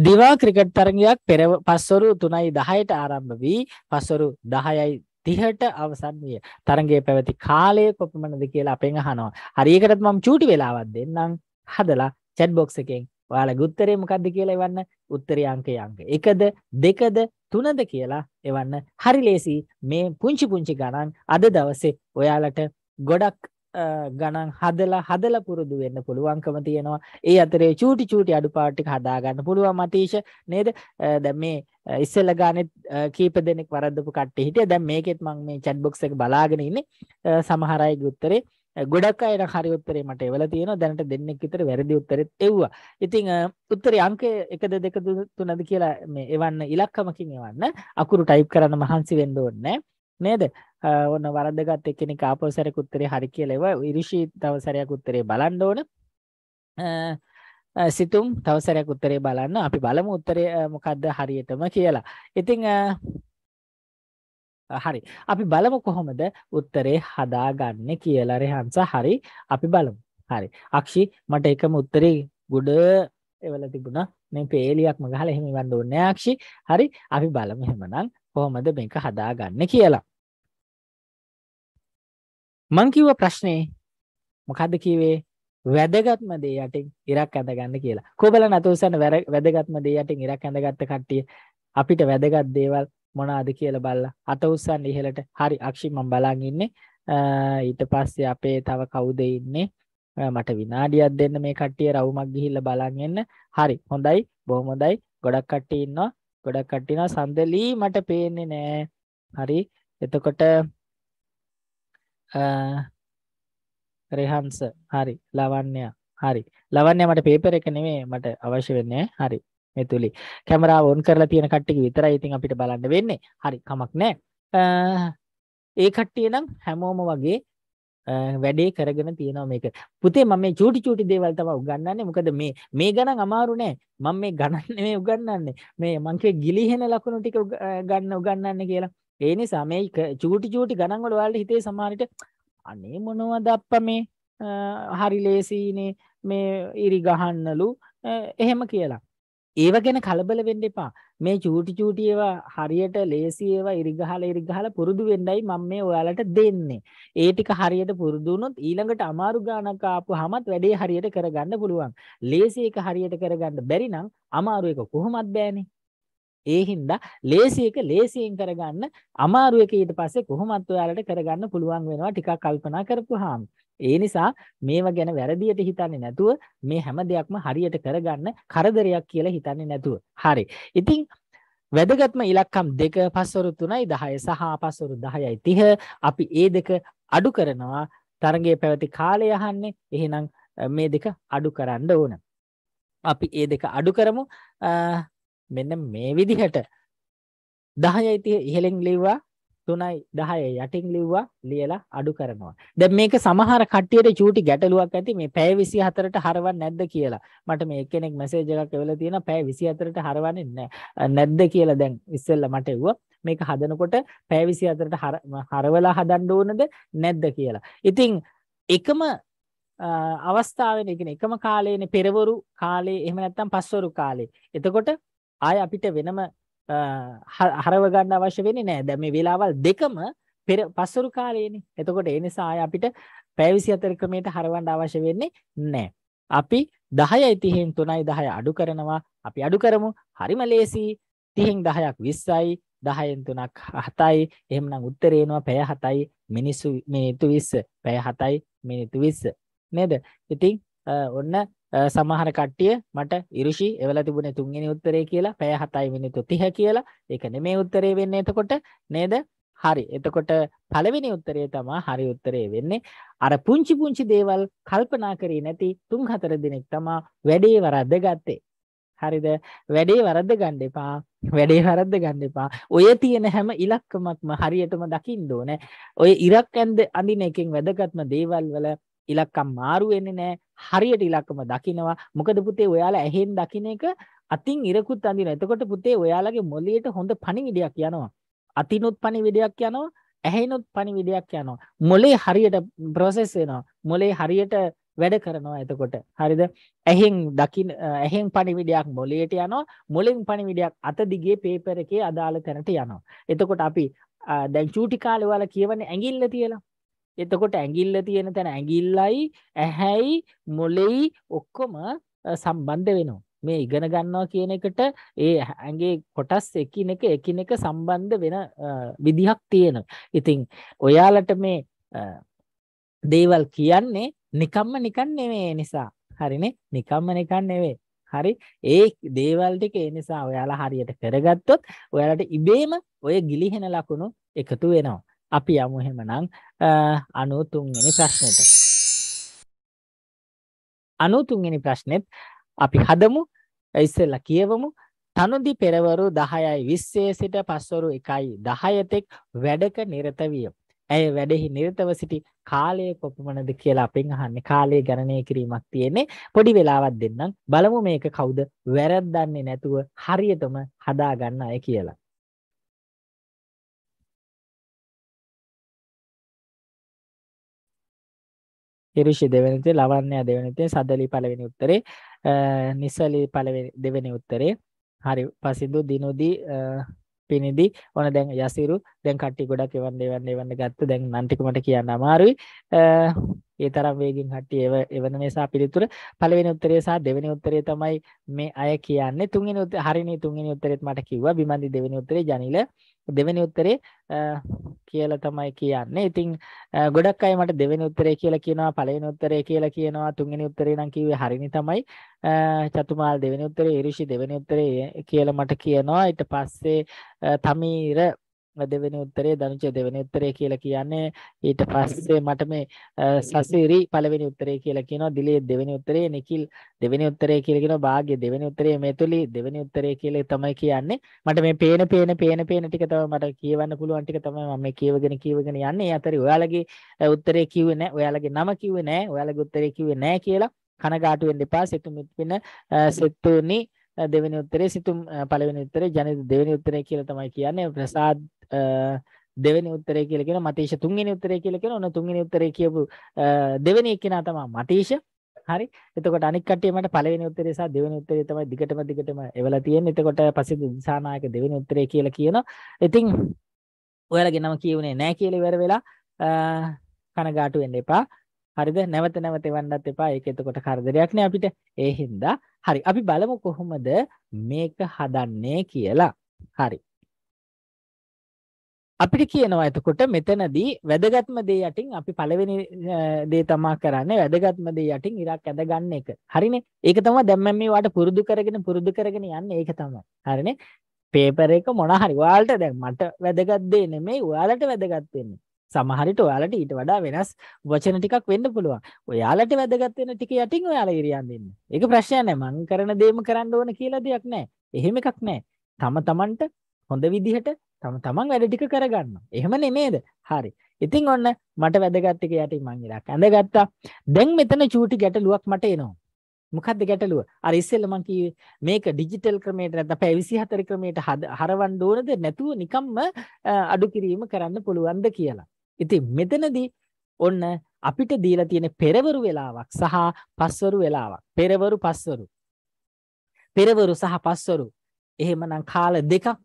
දිවා ක්‍රිකට් තරගයක් පෙර පස්වරු තුනයි දහයට ආරම්භ වී පස්වරු දහයයි තිහට අවසන් විය තරගේ පැවැති කාලය කොපමනද කියලා අපෙන් අහනවා හරිකටත් මම චූටි වෙලාවත් දෙන්නම් හදලා චැට් බොක්ස එකෙන් ඔයාල ගුත්තරේ මොකක්ද කියලා එවන්න උත්තරේ අංකය අංක එකද දෙකද තුනද කියලා එවන්න හරි ලේසි මේ පුංචි පුංචි ගණන් අද දවසේ ඔයාලට ගොඩක් ගණන් හදලා හදලා පුරුදු වෙන්න පුළුවන්කම තියෙනවා. ඒ අතරේ චූටි චූටි අඩුපාඩු ටික හදා ගන්න පුළුවන් මතීෂ නේද? දැන් මේ ඉස්සෙල්ලා ගානෙත් කීප දෙනෙක් වරද්දපු කට්ටිය හිටියා. දැන් මේකෙත් මම මේ chat box එක බලාගෙන ඉන්නේ. සමහර අයගේ උත්තරේ ගොඩක් අය නම් හරි උත්තරේ මට එවලා තියෙනවා. දැනට දෙන්නෙක් විතර වැරදි උත්තරෙත් එව්වා. ඉතින් උත්තරේ අංකය 1ද 2ද 3ද කියලා මේ එවන්න ඉලක්කමකින් එවන්න. අකුරු ටයිප් කරන්න මහන්සි වෙන්න ඕනේ නේද? ඔන්න වරද්දගත් එක්කෙනෙක් ආපහු සැරයක් උත්තරේ හරි කියලා එවුවා. ඉරිෂී තව සැරයක් උත්තරේ බලන්න ඕන. සිතුම් තව සැරයක් උත්තරේ බලන්න. අපි බලමු උත්තරේ මොකද්ද හරියටම කියලා. ඉතින් හරි. අපි බලමු කොහොමද උත්තරේ හදාගන්නේ කියලා රෙහන්ස. හරි. අපි බලමු. හරි. අක්ෂි මට එකම උත්තරේ ගොඩ එවල තිබුණා. මේ පේලියක්ම ගහලා එහෙම ඉවන්න ඕනේ අක්ෂි. හරි. අපි බලමු එහෙමනම් කොහොමද මේක හදාගන්නේ කියලා. මං කිව්ව ප්‍රශ්නේ මොකද්ද කිව්වේ? වැදගත්ම දේ යටින් ඉරක් ඇඳගන්න කියලා. කොබල නැතුසන වැදගත්ම දේ යටින් ඉරක් ඇඳගත්ත කට්ටිය අපිට වැදගත් දේවල් මොනවාද කියලා බලලා අත උස්සන්න ඉහලට හරි අක්ෂි මම බලන් ඉන්නේ ඊට පස්සේ අපේ තව කවුද ඉන්නේ මට විනාඩියක් දෙන්න මේ කට්ටිය රවුමක් ගිහිල්ලා බලන් එන්න හරි හොඳයි බොහොම හොඳයි ගොඩක් කට්ටිය ඉන්නවා ගොඩක් කට්ටිය ඉන්නවා සඳලි මට පේන්නේ නෑ හරි එතකොට රෙහන්ස හරි ලවන්‍ය හරි ලවන්‍ය මට පේපර් එක නෙමෙයි මට අවශ්‍ය වෙන්නේ හරි මේ තුලින්. කැමරාව ඔන් කරලා තියෙන කට්ටිය විතරයි ඉතින් අපිට බලන්න වෙන්නේ. හරි කමක් නැහැ. ඒ කට්ටිය නම් හැමෝම වගේ වැඩේ කරගෙන තියෙනවා මේක. පුතේ මම මේ චූටි චූටි දේවල් තමයි උගන්වන්නේ. මොකද මේ මේ ගණන් අමාරු නෑ. මම මේ ගණන් නෙමෙයි උගන්වන්නේ. මේ මං කියේ ගිලිහෙන ලකුණු ටික ගන්න උගන්වන්නේ කියලා. ඒ නිසා මේ චූටි චූටි ගණන් වල ඔයාලට හිතේ සමහරට අනේ මොනවද අප්පා මේ හරි ලේසිනේ මේ ඉරි ගහන්නලු එහෙම කියලා. ඒව ගැන කලබල වෙන්න එපා. මේ චූටි චූටි ඒවා හරියට ලේසි ඒවා ඉරිගහලා ඉරිගහලා පුරුදු වෙන්නයි මම මේ ඔයාලට දෙන්නේ. ඒ ටික හරියට පුරුදු වුණොත් ඊළඟට අමාරු ගානක් ආපුවාමත් වැඩේ හරියට කරගන්න පුළුවන්. ලේසි එක හරියට කරගන්න බැරි නම් අමාරු එක කොහොමත් බෑනේ. ඒ හින්දා ලේසි එක ලේසියෙන් කරගන්න අමාරු එක ඊට පස්සේ කොහොමත් ඔයාලට කරගන්න පුළුවන් වෙනවා ටිකක් කල්පනා කරපුවාම. ඒ නිසා මේවා ගැන වැරදියට හිතන්නේ නැතුව මේ හැම දෙයක්ම හරියට කරගන්න කරදරයක් කියලා හිතන්නේ නැතුව. හරි. ඉතින් වැදගත්ම ඉලක්කම් දෙක පස්වරු 3යි 10 සහ පස්වරු 10යි 30 අපි ඒ දෙක අඩු කරනවා තරගයේ පැවති කාලය අහන්නේ එහෙනම් මේ දෙක අඩු කරන්න ඕන. අපි ඒ දෙක අඩු කරමු. මෙන්න මේ විදිහට 10යි 30 ඉහළෙන් ලිව්වා 3යි 10යි යටින් ලිව්වා ලියලා අඩු කරනවා. දැන් මේක සමහර කට්ටියට චූටි ගැටලුවක් ඇති මේ පැය 24ට හරවන්නේ නැද්ද කියලා. මට මේ එක්කෙනෙක් මැසේජ් එකක් එවලා තියෙනවා පැය 24ට හරවන්නේ නැද්ද කියලා දැන් ඉස්සෙල්ලා මට එව්වා. මේක හදනකොට පැය 24ට හරවලා හදන්න ඕනද නැද්ද කියලා. ඉතින් එකම අවස්ථාවේනේ කියන්නේ එකම කාලේනේ පෙරවරු කාලේ එහෙම නැත්නම් පස්වරු කාලේ. එතකොට ආය අපිට වෙනම හරව ගන්න අවශ්‍ය වෙන්නේ නැහැ. දැන් මේ වෙලාවල් දෙකම පෙර පස්වරු කාලයේනේ. එතකොට ඒ නිසා ආය අපිට පැය 24 ක්‍රමයට හරවන්න අවශ්‍ය වෙන්නේ නැහැ. අපි 10යි 30න් 3යි 10 අඩු කරනවා. අපි අඩු කරමු. හරිම ලේසි. 30න් 10ක් 20යි, 10න් 3ක් 7යි. එහෙමනම් උත්තරේ එනවා පැය 7යි මිනිස්සු මිනිත්තු 20. පැය 7යි මිනිත්තු 20. නේද? ඉතින් ඔන්න සමහර කට්ටිය මට ඉරුෂි එවලා තිබුණේ තුන්වෙනි උත්තරේ කියලා පැය 7යි මිනිත්තු 30 කියලා. ඒක නෙමේ උත්තරේ වෙන්නේ එතකොට නේද? හරි. එතකොට පළවෙනි උත්තරේ තමයි හරි උත්තරේ වෙන්නේ. අර පුංචි පුංචි දේවල් කල්පනා කරේ නැති තුන් හතර දිනක් තමයි වැඩේ වරද්දගත්තේ. හරිද? වැඩේ වරද්ද ගන්න එපා. වැඩේ වරද්ද ගන්න එපා. ඔය තියෙන හැම ඉලක්කමක්ම හරියටම දකින්න ඕනේ. ඔය ඉරක් ඇඳ අඳින එකෙන් වැදගත්ම දේවල් වල ඉලක්කම් මාරු වෙන්නේ නැහැ. හරියට ඉලක්කම දකිනවා. මොකද පුතේ ඔයාලා ඇහෙන් දකින එක අතින් ඉරකුත් අඳිනවා. එතකොට පුතේ ඔයාලගේ මොළයට හොඳ පණිවිඩයක් යනවා. අතිනුත් පණිවිඩයක් යනවා. ඇහෙනුත් පණිවිඩයක් යනවා. මොළේ හරියට ප්‍රොසෙස් වෙනවා. මොළේ හරියට වැඩ කරනවා එතකොට. හරිද? ඇහෙන් දකින් ඇහෙන් පණිවිඩයක් මොළයට යනවා. මොළෙන් පණිවිඩයක් අත දිගේ පේපර් එකේ අදාළ තැනට යනවා. එතකොට අපි දැන් චූටි කාලේ ඔයාලා කියවන්නේ ඇඟිල්ල තියලා. එතකොට ඇඟිල්ල තියෙන තැන ඇඟිල්ලයි ඇහැයි මොලෙයි ඔක්කොම සම්බන්ධ වෙනවා. මේ ඉගෙන ගන්නවා කියන එකට ඒ ඇඟේ කොටස් එකිනෙක එකිනෙක සම්බන්ධ වෙන විදිහක් තියෙනවා. ඉතින් ඔයාලට මේ දේවල් කියන්නේ නිකම්ම නිකන් නෙමෙයි නිසා. හරිනේ? නිකම්ම නිකන් නෙමෙයි. හරි ඒ දේවල් ටික ඒ නිසා ඔයාලා හරියට කරගත්තොත් ඔයාලට ඉබේම ඔය ගිලිහෙන ලකුණු එකතු වෙනවා. අපි යමු එහෙමනම් 93 වෙනි ප්‍රශ්නෙට. 93 වෙනි ප්‍රශ්නෙත් අපි හදමු ඉස්සෙල්ලා කියවමු තනුදි පෙරවරු 10යි 20 සිට පස්වරු 1යි 10 තෙක් වැඩක නිරත විය. ඇය වැඩෙහි නිරතව සිටි කාලය කොපමණද කියලා අපෙන් අහන්නේ කාලය ගණනය කිරීමක් තියෙන්නේ පොඩි වෙලාවක් දෙන්නම් බලමු මේක කවුද වැරද්දන්නේ නැතුව හරියටම හදා ගන්න අය කියලා ඉරිෂි දෙවෙනි උත්තරේ ලවන්‍ය දෙවෙනි උත්තරේ සදලි පළවෙනි උත්තරේ නිසලි පළවෙනි දෙවෙනි උත්තරේ හරි පසින්දු දිනුදි පිනිදි ඕන දැන් යසිරු දැන් කට්ටි ගොඩක් එවන්න එවන්න එවන්න ගත්ත දැන් නම් ටික මට කියන්න අමාරුයි ඒ තරම් වේගින් කට්ටි එව එවන නිසා පිළිතුර පළවෙනි උත්තරය සහ දෙවෙනි උත්තරය තමයි මේ අය කියන්නේ තුන්වෙනි උත්තරේ හරිනේ තුන්වෙනි උත්තරෙත් මට කිව්වා විමන්දි දෙවෙනි උත්තරේ ජනිල දෙවෙනි උත්තරේ කියලා තමයි කියන්නේ. ඉතින් ගොඩක් අය මට දෙවෙනි උත්තරේ කියලා කියනවා, පළවෙනි උත්තරේ කියලා කියනවා, තුන්වෙනි උත්තරේ නම් කිව්වේ හරිනේ තමයි. චතුමාල් දෙවෙනි උත්තරේ, ඍෂි දෙවෙනි උත්තරේ කියලා මට කියනවා. ඊට පස්සේ තමීර දෙවෙනි උත්තරේ දනුජ දෙවෙනි උත්තරේ කියලා කියන්නේ ඊට පස්සේ මට මේ සසිරි පළවෙනි උත්තරේ කියලා කියනවා දිලේ දෙවෙනි උත්තරේ නිකිල් දෙවෙනි උත්තරේ කියලා කියනවා භාග්‍ය දෙවෙනි උත්තරේ මෙතුලි දෙවෙනි උත්තරේ කියලා තමයි කියන්නේ මට මේ පේන පේන පේන පේන ටික තමයි මට කියවන්න පුළුවන් ටික තමයි මම මේ කියවගෙන කියවගෙන යන්නේ අතරේ ඔයාලගේ උත්තරේ කිව්වේ නැහැ ඔයාලගේ නම කිව්වේ නැහැ ඔයාලගේ උත්තරේ කිව්වේ නැහැ කියලා කනගාටු වෙන්න එපා සිතුමිත් වෙන සෙත්තුනි දෙවෙනි උත්තරේ සිතුම් පළවෙනි උත්තරේ ජනිත දෙවෙනි උත්තරේ කියලා තමයි කියන්නේ ප්‍රසාද් දෙවෙනි උත්තරය කියලා කියන මතීෂ තුන්වෙනි උත්තරය කියලා කියන ඔන්න තුන්වෙනි උත්තරය කියපු දෙවෙනි එක්කෙනා තමයි මතීෂ හරි එතකොට අනික් කට්ටිය මට පළවෙනි උත්තරය සහ දෙවෙනි උත්තරය තමයි දිගටම දිගටම එවලා තියෙන්නේ එතකොට පස්සේ දිසානායක දෙවෙනි උත්තරය කියලා කියනවා ඉතින් ඔයාලගෙනම කියුනේ නැහැ කියලා ඉවර වෙලා කනගාටු වෙන්න එපා හරිද නැවත නැවත එවන්නත් එපා ඒක එතකොට කරදරයක් නේ අපිට ඒ හින්දා හරි අපි බලමු කොහොමද මේක හදන්නේ කියලා හරි අපිට කියනවා එතකොට මෙතනදී වැදගත්ම දේ යටින් අපි පළවෙනි දේ තමා කරන්නේ වැදගත්ම දේ යටින් ඉරක් ඇද ගන්න එක. හරිනේ? ඒක තමයි දැන් මම මේ වාට පුරුදු කරගෙන පුරුදු කරගෙන යන්නේ ඒක තමයි. හරිනේ? පේපර් එක මොන හරි ඔයාලට දැන් මට වැදගත් දේ නෙමෙයි ඔයාලට වැදගත් වෙන්නේ. සමහර විට ඔයාලට ඊට වඩා වෙනස් වචන ටිකක් වෙන්න පුළුවන්. ඔයාලට වැදගත් වෙන ටික යටින් ඔයාලා ඉරියන් දෙන්න. ඒක ප්‍රශ්නයක් නෑ. මං කරන දේම කරන්න ඕන කියලා දෙයක් නෑ. එහෙම එකක් නෑ. තම තමන්ට හොඳ විදිහට තම තමන් වැඩ ටික කරගන්න. එහෙම නෙමේද? හරි. ඉතින් ඔන්න මට වැදගත් එක යටි මං ඉලක්ක ඇඳගත්තා. දැන් මෙතන චූටි ගැටලුවක් මට එනවා. මොකක්ද ගැටලුව? අර ඉස්සෙල්ලා මං කිව්වේ මේක ඩිජිටල් ක්‍රමයට නැත්නම් පැය 24 ක්‍රමයට හරවන්න ඕනද නැතුව නිකම්ම අඩු කිරීම කරන්න පුළුවන්ද කියලා. ඉතින් මෙතනදී ඔන්න අපිට දීලා තියෙන පෙරවරු වෙලාවක් සහ පස්වරු වෙලාවක්. පෙරවරු පස්වරු. පෙරවරු සහ පස්වරු. එහෙමනම් කාල දෙකක්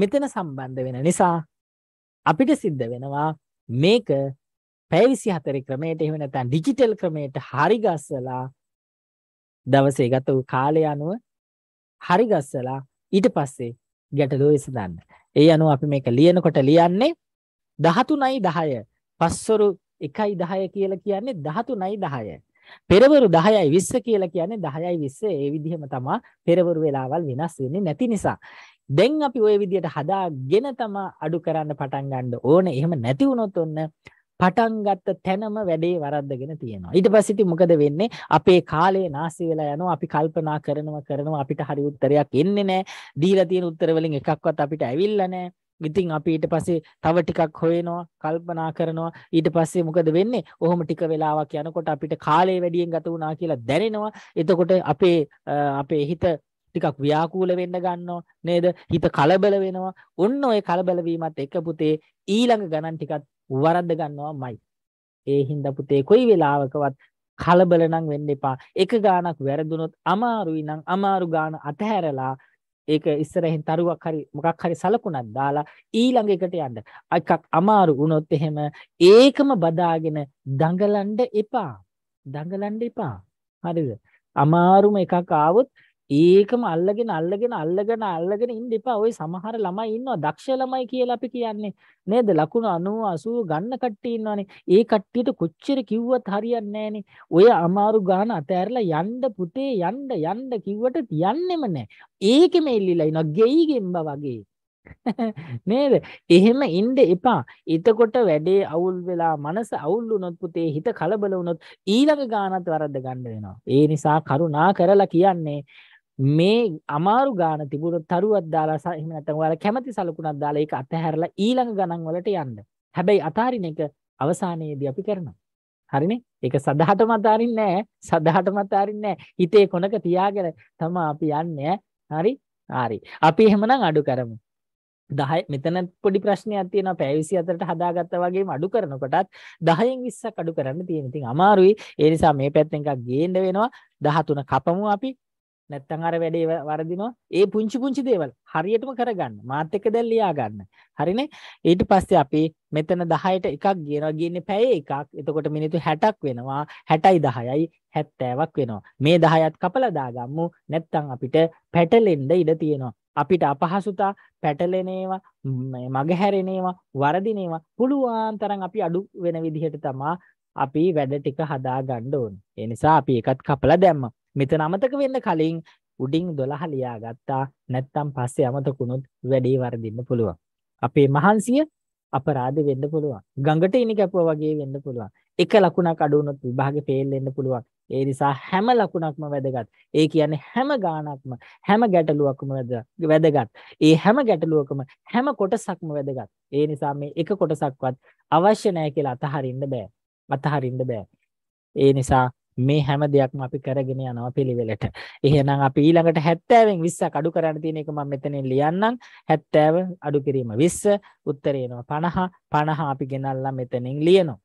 මෙතන සම්බන්ධ වෙන නිසා අපිට සිද්ධ වෙනවා මේක පැය 24 ක්‍රමයට එහෙම නැත්නම් ඩිජිටල් ක්‍රමයට හරි ගස්සලා දවසේ ගත වූ කාලය අනුව හරි ගස්සලා ඊට පස්සේ ගැටලුව විසඳන්න. ඒ අනුව අපි මේක ලියනකොට ලියන්නේ 13යි 10. පස්වරු 1යි 10 කියලා කියන්නේ 13යි 10. පෙරවරු 10යි 20 කියලා කියන්නේ 10යි 20. ඒ විදිහම තමයි පෙරවරු වෙලාවල් වෙනස් වෙන්නේ නැති නිසා. දැන් අපි ওই විදියට හදාගෙන තම අඩු කරන්න පටන් ගන්න ඕනේ. එහෙම නැති වුණොත් ඔන්න පටන් ගත්ත තැනම වැඩේ වරද්දගෙන තියෙනවා. ඊට පස්සේ ඉතින් මොකද වෙන්නේ? අපේ කාලය නාස්ති වෙලා යනවා. අපි කල්පනා කරනවා කරනවා අපිට හරි උත්තරයක් එන්නේ නැහැ. දීලා තියෙන උත්තර වලින් එකක්වත් අපිට ඇවිල්ලා නැහැ. ඉතින් අපි ඊට පස්සේ තව ටිකක් හොයනවා කල්පනා කරනවා ඊට පස්සේ මොකද වෙන්නේ ඔහොම ටික වෙලාවක් යනකොට අපිට කාලය වැඩියෙන් ගත වුණා කියලා දැනෙනවා එතකොට අපේ අපේ හිත ටිකක් ව්‍යාකූල වෙන්න ගන්නවා නේද? හිත කලබල වෙනවා. ඔන්න ඔය කලබල වීමත් එක්ක පුතේ ඊළඟ ගණන් ටිකත් වරද්ද ගන්නවාමයි. ඒ හින්දා පුතේ කොයි වෙලාවකවත් කලබල නම් වෙන්න එපා. එක ගාණක් වැරදුනොත් අමාරුයි නම් අමාරු ගාණ අතහැරලා ඒක ඉස්සරහින් තරුවක් හරි මොකක් හරි සලකුණක් දාලා ඊළඟ එකට යන්න. එකක් අමාරු වුණොත් එහෙම ඒකම බදාගෙන දඟලන්න එපා. දඟලන්න එපා. හරිද? අමාරුම එකක් ආවොත් ඒකම අල්ලගෙන අල්ලගෙන අල්ලගෙන අල්ලගෙන ඉන්න එපා. ওই සමහර ළමයි ඉන්නවා දක්ෂ ළමයි කියලා අපි කියන්නේ. නේද? ලකුණු 90 80 ගන්න කට්ටිය ඉන්නවනේ. ඒ කට්ටියට කොච්චර කිව්වත් හරියන්නේ ඔය අමාරු ගාන අතෑරලා යන්න පුතේ යන්න යන්න කිව්වට යන්නෙම නැහැ. ඒකෙම එල්ලිලා ඉනවා ගෙයි ගෙම්බා වගේ. නේද? එහෙම ඉන්න එපා. එතකොට වැඩේ අවුල් වෙලා මනස අවුල් වුණොත් පුතේ හිත කලබල වුණොත් ඊළඟ ගානත් වරද්ද ගන්න වෙනවා. ඒ නිසා කරුණා කරලා කියන්නේ මේ අමාරු ගාන තිබුණ තරුවක් දාලා එහෙම නැත්නම් ඔයාලා කැමති සලකුණක් දාලා ඒක අතහැරලා ඊළඟ ගණන් වලට යන්න. හැබැයි අතාරින එක අවසානයේදී අපි කරනවා. හරිනේ? ඒක සදාටම අතාරින්නේ නැහැ. සදාටම අතාරින්නේ නැහැ. හිතේ කොනක තියාගෙන තමයි අපි යන්නේ. හරි? හරි. අපි එහෙමනම් අඩු කරමු. 10 මෙතන පොඩි ප්‍රශ්නයක් තියෙනවා පැය 24ට හදාගත්තා වගේම අඩු කරනකොටත් 10න් 20ක් අඩු කරන්න තියෙන. ඉතින් අමාරුයි. ඒ නිසා මේ පැත්තෙන් එකක් ගේන්න වෙනවා. 13 කපමු අපි. නැත්තම් අර වැඩේ වර්ධිනවා. ඒ පුංචි පුංචි දේවල් හරියටම කරගන්න. මාත් එක්ක දැන් ලියා ගන්න. හරිනේ? ඊට පස්සේ අපි මෙතන 10ට එකක් ගියනවා. ගියන්නේ පැයේ එකක්. එතකොට මිනිත්තු 60ක් වෙනවා. 60යි 10යි 70ක් වෙනවා. මේ 10ත් කපලා දාගමු. නැත්තම් අපිට පැටලෙන්න ඉඩ තියෙනවා. අපිට අපහසුතා පැටලෙන ඒවා මගහැරෙන ඒවා වරදින ඒවා පුළුවන් තරම් අපි අඩු වෙන විදිහට තමයි අපි වැඩ ටික හදා ගන්න ඕනේ. ඒ නිසා අපි එකත් කපලා දැම්මා. මෙතන අමතක වෙන්න කලින් උඩින් 12 ලියා ගත්තා නැත්නම් පස්සේ අමතකුණොත් වැඩේ වර්ධින්න පුළුවන්. අපේ මහන්සිය අපරාධ වෙන්න පුළුවන්. ගඟට ඉනි කැපුවා වගේ වෙන්න පුළුවන්. එක ලකුණක් අඩු වුණොත් විභාගේ ෆේල් වෙන්න පුළුවන්. ඒ නිසා හැම ලකුණක්ම වැදගත්. ඒ කියන්නේ හැම ගාණක්ම හැම ගැටලුවක්ම වැදගත්. ඒ හැම ගැටලුවකම හැම කොටසක්ම වැදගත්. ඒ නිසා මේ එක කොටසක්වත් අවශ්‍ය නැහැ කියලා අතහරින්න බෑ. අතහරින්න බෑ. ඒ නිසා මේ හැම දෙයක්ම අපි කරගෙන යනවා පිළිවෙලට. එහෙනම් අපි ඊළඟට 70න් 20ක් අඩු කරන්න තියෙන එක මම මෙතනින් ලියන්නම්. 70 අඩු කිරීම 20, උත්තරේ එනවා 50. 50 අපි ගෙනල්ලා මෙතනින් ලියනවා.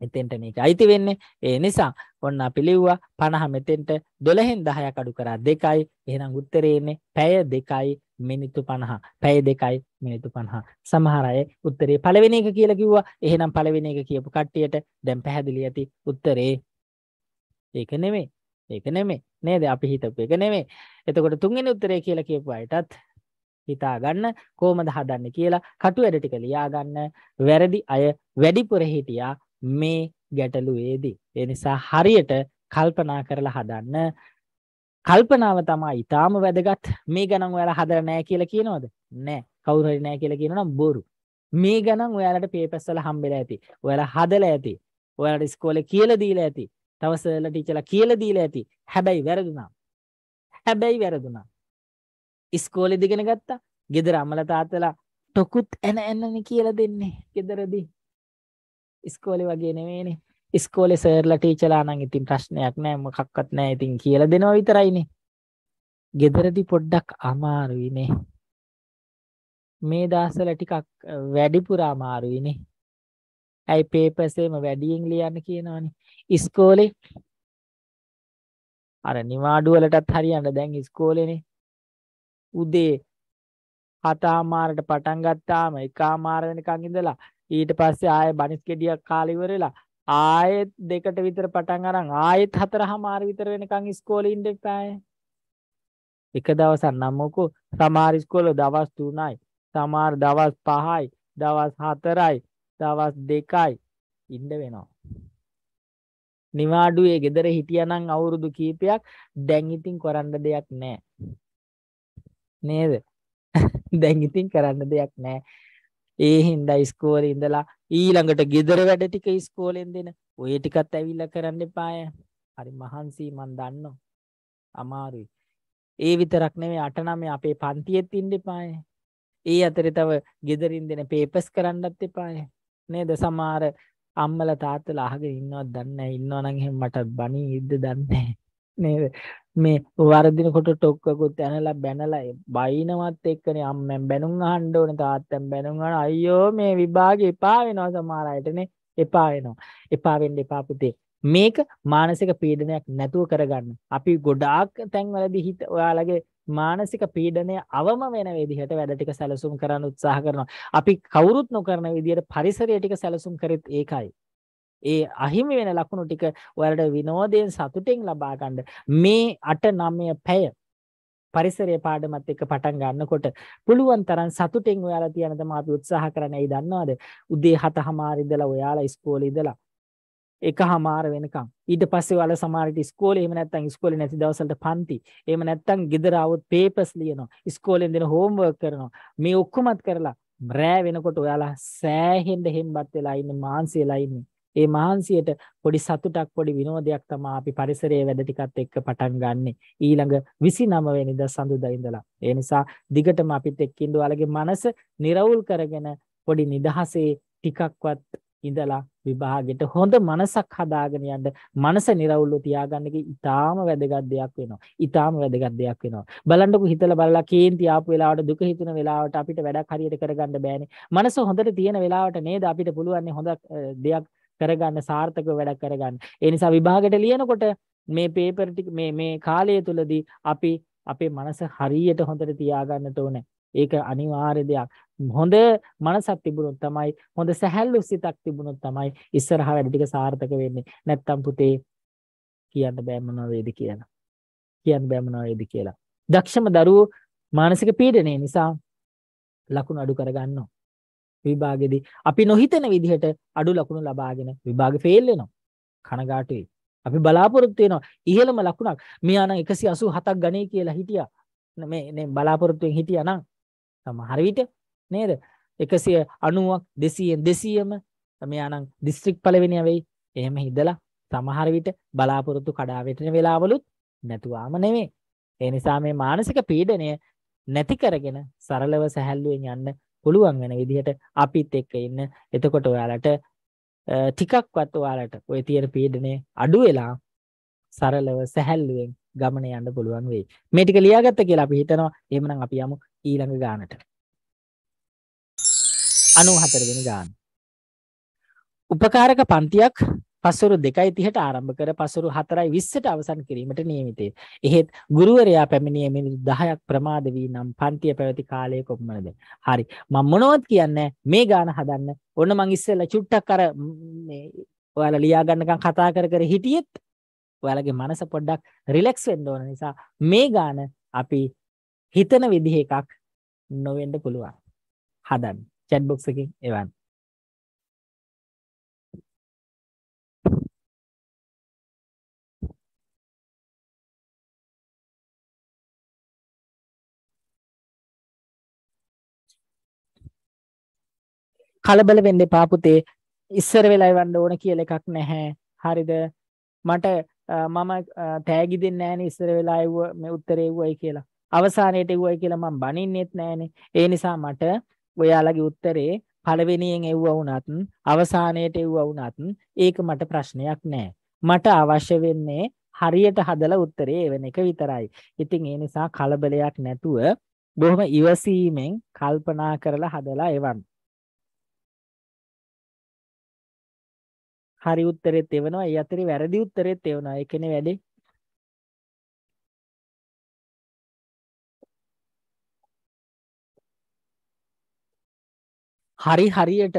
මෙතෙන්ට මේක අයිති වෙන්නේ. ඒ නිසා ඔන්න අපි ලිව්වා 50 මෙතෙන්ට 12න් 10ක් අඩු කරා 2යි. එහෙනම් උත්තරේ එන්නේ පැය 2යි මිනිත්තු 50. පැය 2යි මිනිත්තු 50. සමහර අය උත්තරේ පළවෙනි එක කියලා කිව්වා. එහෙනම් පළවෙනි එක කියපු කට්ටියට දැන් පැහැදිලි ඇති උත්තරේ ඒක නෙමෙයි. ඒක නෙමෙයි. නේද? අපි හිතපු එක නෙමෙයි. එතකොට තුන්වෙනි උත්තරය කියලා කියපු අයටත් හිතා ගන්න කොහොමද හදන්නේ කියලා කටුවැඩ ටික ලියා ගන්න. වැරදි අය වැඩිපුර හිටියා මේ ගැටලුවේදී. ඒ නිසා හරියට කල්පනා කරලා හදන්න. කල්පනාව තමයි ඊටාම වැදගත්. මේ ගණන් ඔයාලා හදලා නැහැ කියලා කියනවද? නැහැ. කවුරු හරි නැහැ කියලා කියනනම් බොරු. මේ ගණන් ඔයාලට පේපස් වල හම්බෙලා ඇති. ඔයාලා හදලා ඇති. ඔයාලට ඉස්කෝලේ කියලා දීලා ඇති. තව සර්ලා ටීචර්ලා කියලා දීලා ඇති. හැබැයි වැරදුනා. හැබැයි වැරදුනා. ඉස්කෝලේ දිගෙන ගත්තා. ගෙදර අම්මලා තාත්තලා ටොකුත් එන එනනේ කියලා දෙන්නේ ගෙදරදී. ඉස්කෝලේ වගේ නෙමෙයිනේ. ඉස්කෝලේ සර්ලා ටීචර්ලා නම් ඉතින් ප්‍රශ්නයක් නෑ මොකක්වත් නෑ ඉතින් කියලා දෙනවා විතරයිනේ. ගෙදරදී පොඩ්ඩක් අමාරුයිනේ. මේ දවස්වල ටිකක් වැඩිපුර අමාරුයිනේ. ඇයි පේපර්ස් එහෙම වැඩියෙන් ලියන්න කියනවනේ. ඉස්කෝලේ අර නිවාඩු වලටත් හරියන්න දැන් ඉස්කෝලේනේ උදේ හතාමාරට පටන් ගත්තාම එකමාර වෙනකන් ඉඳලා ඊට පස්සේ ආයෙ බනිස් කෙඩියක් කාලා ඉවරලා ආයෙත් දෙකට විතර පටන් අරන් ආයෙත් හතරමාර විතර වෙනකන් ඉස්කෝලේ ඉන්න එපායි එක දවසක් නම්මකෝ සමහර ඉස්කෝල දවස් 3යි සමහර දවස් 5යි දවස් 4යි දවස් 2යි ඉන්න වෙනවා නිවාඩුවේ ගෙදර හිටියනම් අවුරුදු කීපයක් දැන් ඉතින් කරන්න දෙයක් නැහැ. නේද? දැන් ඉතින් කරන්න දෙයක් නැහැ. ඒ හින්දා ඉස්කෝලේ ඉඳලා ඊළඟට ගෙදර වැඩ ටික ඉස්කෝලෙන් දෙන ඔය ටිකත් ඇවිල්ලා කරන්න එපාය. හරි මහන්සි මන් දන්නවා. අමාරුයි. ඒ විතරක් නෙමෙයි 8 අපේ පන්තියෙත් ඉන්න එපාය. ඒ අතරේ තව ගෙදරින් දෙන පේපර්ස් කරන්නත් එපාය. නේද? සමහර අම්මලා තාත්තලා අහගෙන ඉන්නවද දන්නේ නැහැ. ඉන්නවනම් එහෙම මට බණීද්ද දන්නේ නේද? මේ වර්ධිනකොට ටොක්කකුත් ඇනලා බැනලා බයිනවත් එක්කනේ අම්මෙන් බැනුම් අහන්න ඕනේ තාත්තෙන් බැනුම් අහන අයියෝ මේ විභාගේ එපා වෙනවා සමහර අයටනේ එපා වෙනවා. එපා වෙන්න එපා පුතේ. මේක මානසික පීඩනයක් නැතුව කරගන්න. අපි ගොඩාක් තැන්වලදී හිත ඔයාලගේ මානසික පීඩනය අවම වෙන විදිහට වැඩ ටික සැලසුම් කරන්න උත්සාහ කරනවා. අපි කවුරුත් නොකරන විදිහට පරිසරය ටික සැලසුම් කරෙත් ඒකයි. ඒ අහිමි වෙන ලකුණු ටික ඔයාලට විනෝදයෙන් සතුටින් ලබා ගන්න මේ 8 9 පැය පරිසරයේ පාඩමත් එක්ක පටන් ගන්නකොට පුළුවන් තරම් සතුටින් ඔයාලා තියන තමයි අපි උත්සාහ කරන්නේ. ඒ දන්නවද? උදේ 7:00 ඉඳලා ඔයාලා ඉස්කෝලේ ඉඳලා එකහමාර වෙනකම් ඊට පස්සේ ඔයාලා සමහරට ඉස්කෝලේ එහෙම නැත්නම් ඉස්කෝලේ නැති දවසවලට පන්ති එහෙම නැත්නම් ගෙදර આવුත් පේපර්ස් ලියනවා ඉස්කෝලෙන් දෙන හෝම්වර්ක් කරනවා මේ ඔක්කොමත් කරලා රෑ වෙනකොට ඔයාලා සෑහෙන්න හෙම්බත් වෙලා ඉන්නේ මාන්සියලා ඉන්නේ ඒ මාන්සියට පොඩි සතුටක් පොඩි විනෝදයක් තමයි අපි පරිසරයේ වැඩ ටිකත් එක්ක පටන් ගන්නෙ ඊළඟ 29 වෙනිදා සඳුදා ඉඳලා ඒ නිසා දිගටම අපිත් එක්ක ඉඳ ඔයාලගේ මනස නිරවුල් කරගෙන පොඩි නිදහසේ ටිකක්වත් ඉඳලා විභාගෙට හොඳ මනසක් හදාගෙන යන්න මනස නිරවුල්ව තියාගන්න එක ඊටාම වැදගත් දෙයක් වෙනවා ඊටාම වැදගත් දෙයක් වෙනවා බලන්නකෝ හිතලා බලලා කේන්ති ආපු වෙලාවට දුක හිතෙන වෙලාවට අපිට වැඩක් හරියට කරගන්න බෑනේ මනස හොඳට තියෙන වෙලාවට නේද අපිට පුළුවන් හොඳ දෙයක් කරගන්න සාර්ථකව වැඩක් කරගන්න ඒ නිසා විභාගෙට ලියනකොට මේ පේපර් ටික මේ මේ කාලය තුලදී අපි අපේ මනස හරියට හොඳට තියාගන්නට ඕනේ ඒක අනිවාර්ය දෙයක්. හොඳ මනසක් තිබුණොත් තමයි හොඳ සැහැල්ලු සිතක් තිබුණොත් තමයි ඉස්සරහ වැඩ ටික සාර්ථක වෙන්නේ නැත්තම් පුතේ කියන්න බෑ මොනවා වේද කියලා කියන්න බෑ මොනවා වේද කියලා දක්ෂම දරුවෝ මානසික පීඩනය නිසා ලකුණු අඩු කරගන්නවා විභාගෙදී අපි නොහිතන විදිහට අඩු ලකුණු ලබාගෙන විභාග ෆේල් වෙනවා කනගාටුයි අපි බලාපොරොත්තු වෙනවා ඉහළම ලකුණක් මෙයා නම් 187ක් ගණේ කියලා හිටියා මේ නේ බලාපොරොත්තුෙන් හිටියා නම් සමහර විට නේද? 190ක් 200න් 200ම මෙයානම් දිස්ත්‍රික් පළවෙනිය වෙයි. එහෙම හිදලා සමහර විට බලාපොරොත්තු කඩා වැටෙන වෙලාවලුත් නැතුවාම නෙමෙයි. ඒ නිසා මේ මානසික පීඩනය නැති කරගෙන සරලව සැහැල්ලුවෙන් යන්න පුළුවන් වෙන විදිහට අපිත් එක්ක ඉන්න. එතකොට ඔයාලට ටිකක්වත් ඔයාලට ওই තියෙන පීඩනය අඩු වෙලා සරලව සැහැල්ලුවෙන් ගමන යන්න පුළුවන් වෙයි. මේ ටික ලියාගත්ත කියලා අපි හිතනවා. එහෙමනම් අපි යමු ඊළඟ ගානට. අනු හතරගෙන ගාන. උපකාරක පන්තියක් පසුරු දෙකයි තිහට ආරම්භ කර පසුරු හතරයි විස්සට අවසන් කිරීමට නියමිතේ. එහෙත් ගුරුවරයා පැමිණිය මිනිත් දහයක් ප්‍රමාද වී නම් පන්තිය පැවති කාලය කොපමනද. හරි මං මොනවත් කියන්න මේ ගාන හදන්න ඔන්න මං ඉස්සෙල්ල චුට්ටක් කර ඔයාල ලියාගන්නකම් කතා කර කර හිටියෙත් ඔයාලගේ මනස පොඩ්ඩක් රිලෙක්ස් වෙන්න ඕන නිසා මේ ගාන අපි හිතන විදිහ එකක් නොවෙන්න පුළුවන්. හදන්න. chat box එකකින් එවන්න. කලබල වෙන්න එපා පුතේ. ඉස්සර වෙලා එවන්න ඕන කියලා එකක් නැහැ. හරිද? මට මම තෑගි දෙන්නේ නැහනේ ඉස්සර වෙලා එව්ව මේ උත්තරේ එව්වයි කියලා. අවසානයේට එව්වයි කියලා මම බනින්නෙත් නැහනේ. ඒ නිසා මට ඔයාලගේ උත්තරේ පළවෙනියෙන් එව්වා වුණත් අවසානයේට එව්වා වුණත් ඒක මට ප්‍රශ්නයක් නෑ. මට අවශ්‍ය වෙන්නේ හරියට හදලා උත්තරේ එවන එක විතරයි. ඉතින් ඒ නිසා කලබලයක් නැතුව බොහොම ඉවසීමෙන් කල්පනා කරලා හදලා එවන්න. හරි උත්තරෙත් එවනවා, ඒ අතරේ වැරදි උත්තරෙත් එවනවා. ඒ කියන්නේ වැඩේ හරි හරියට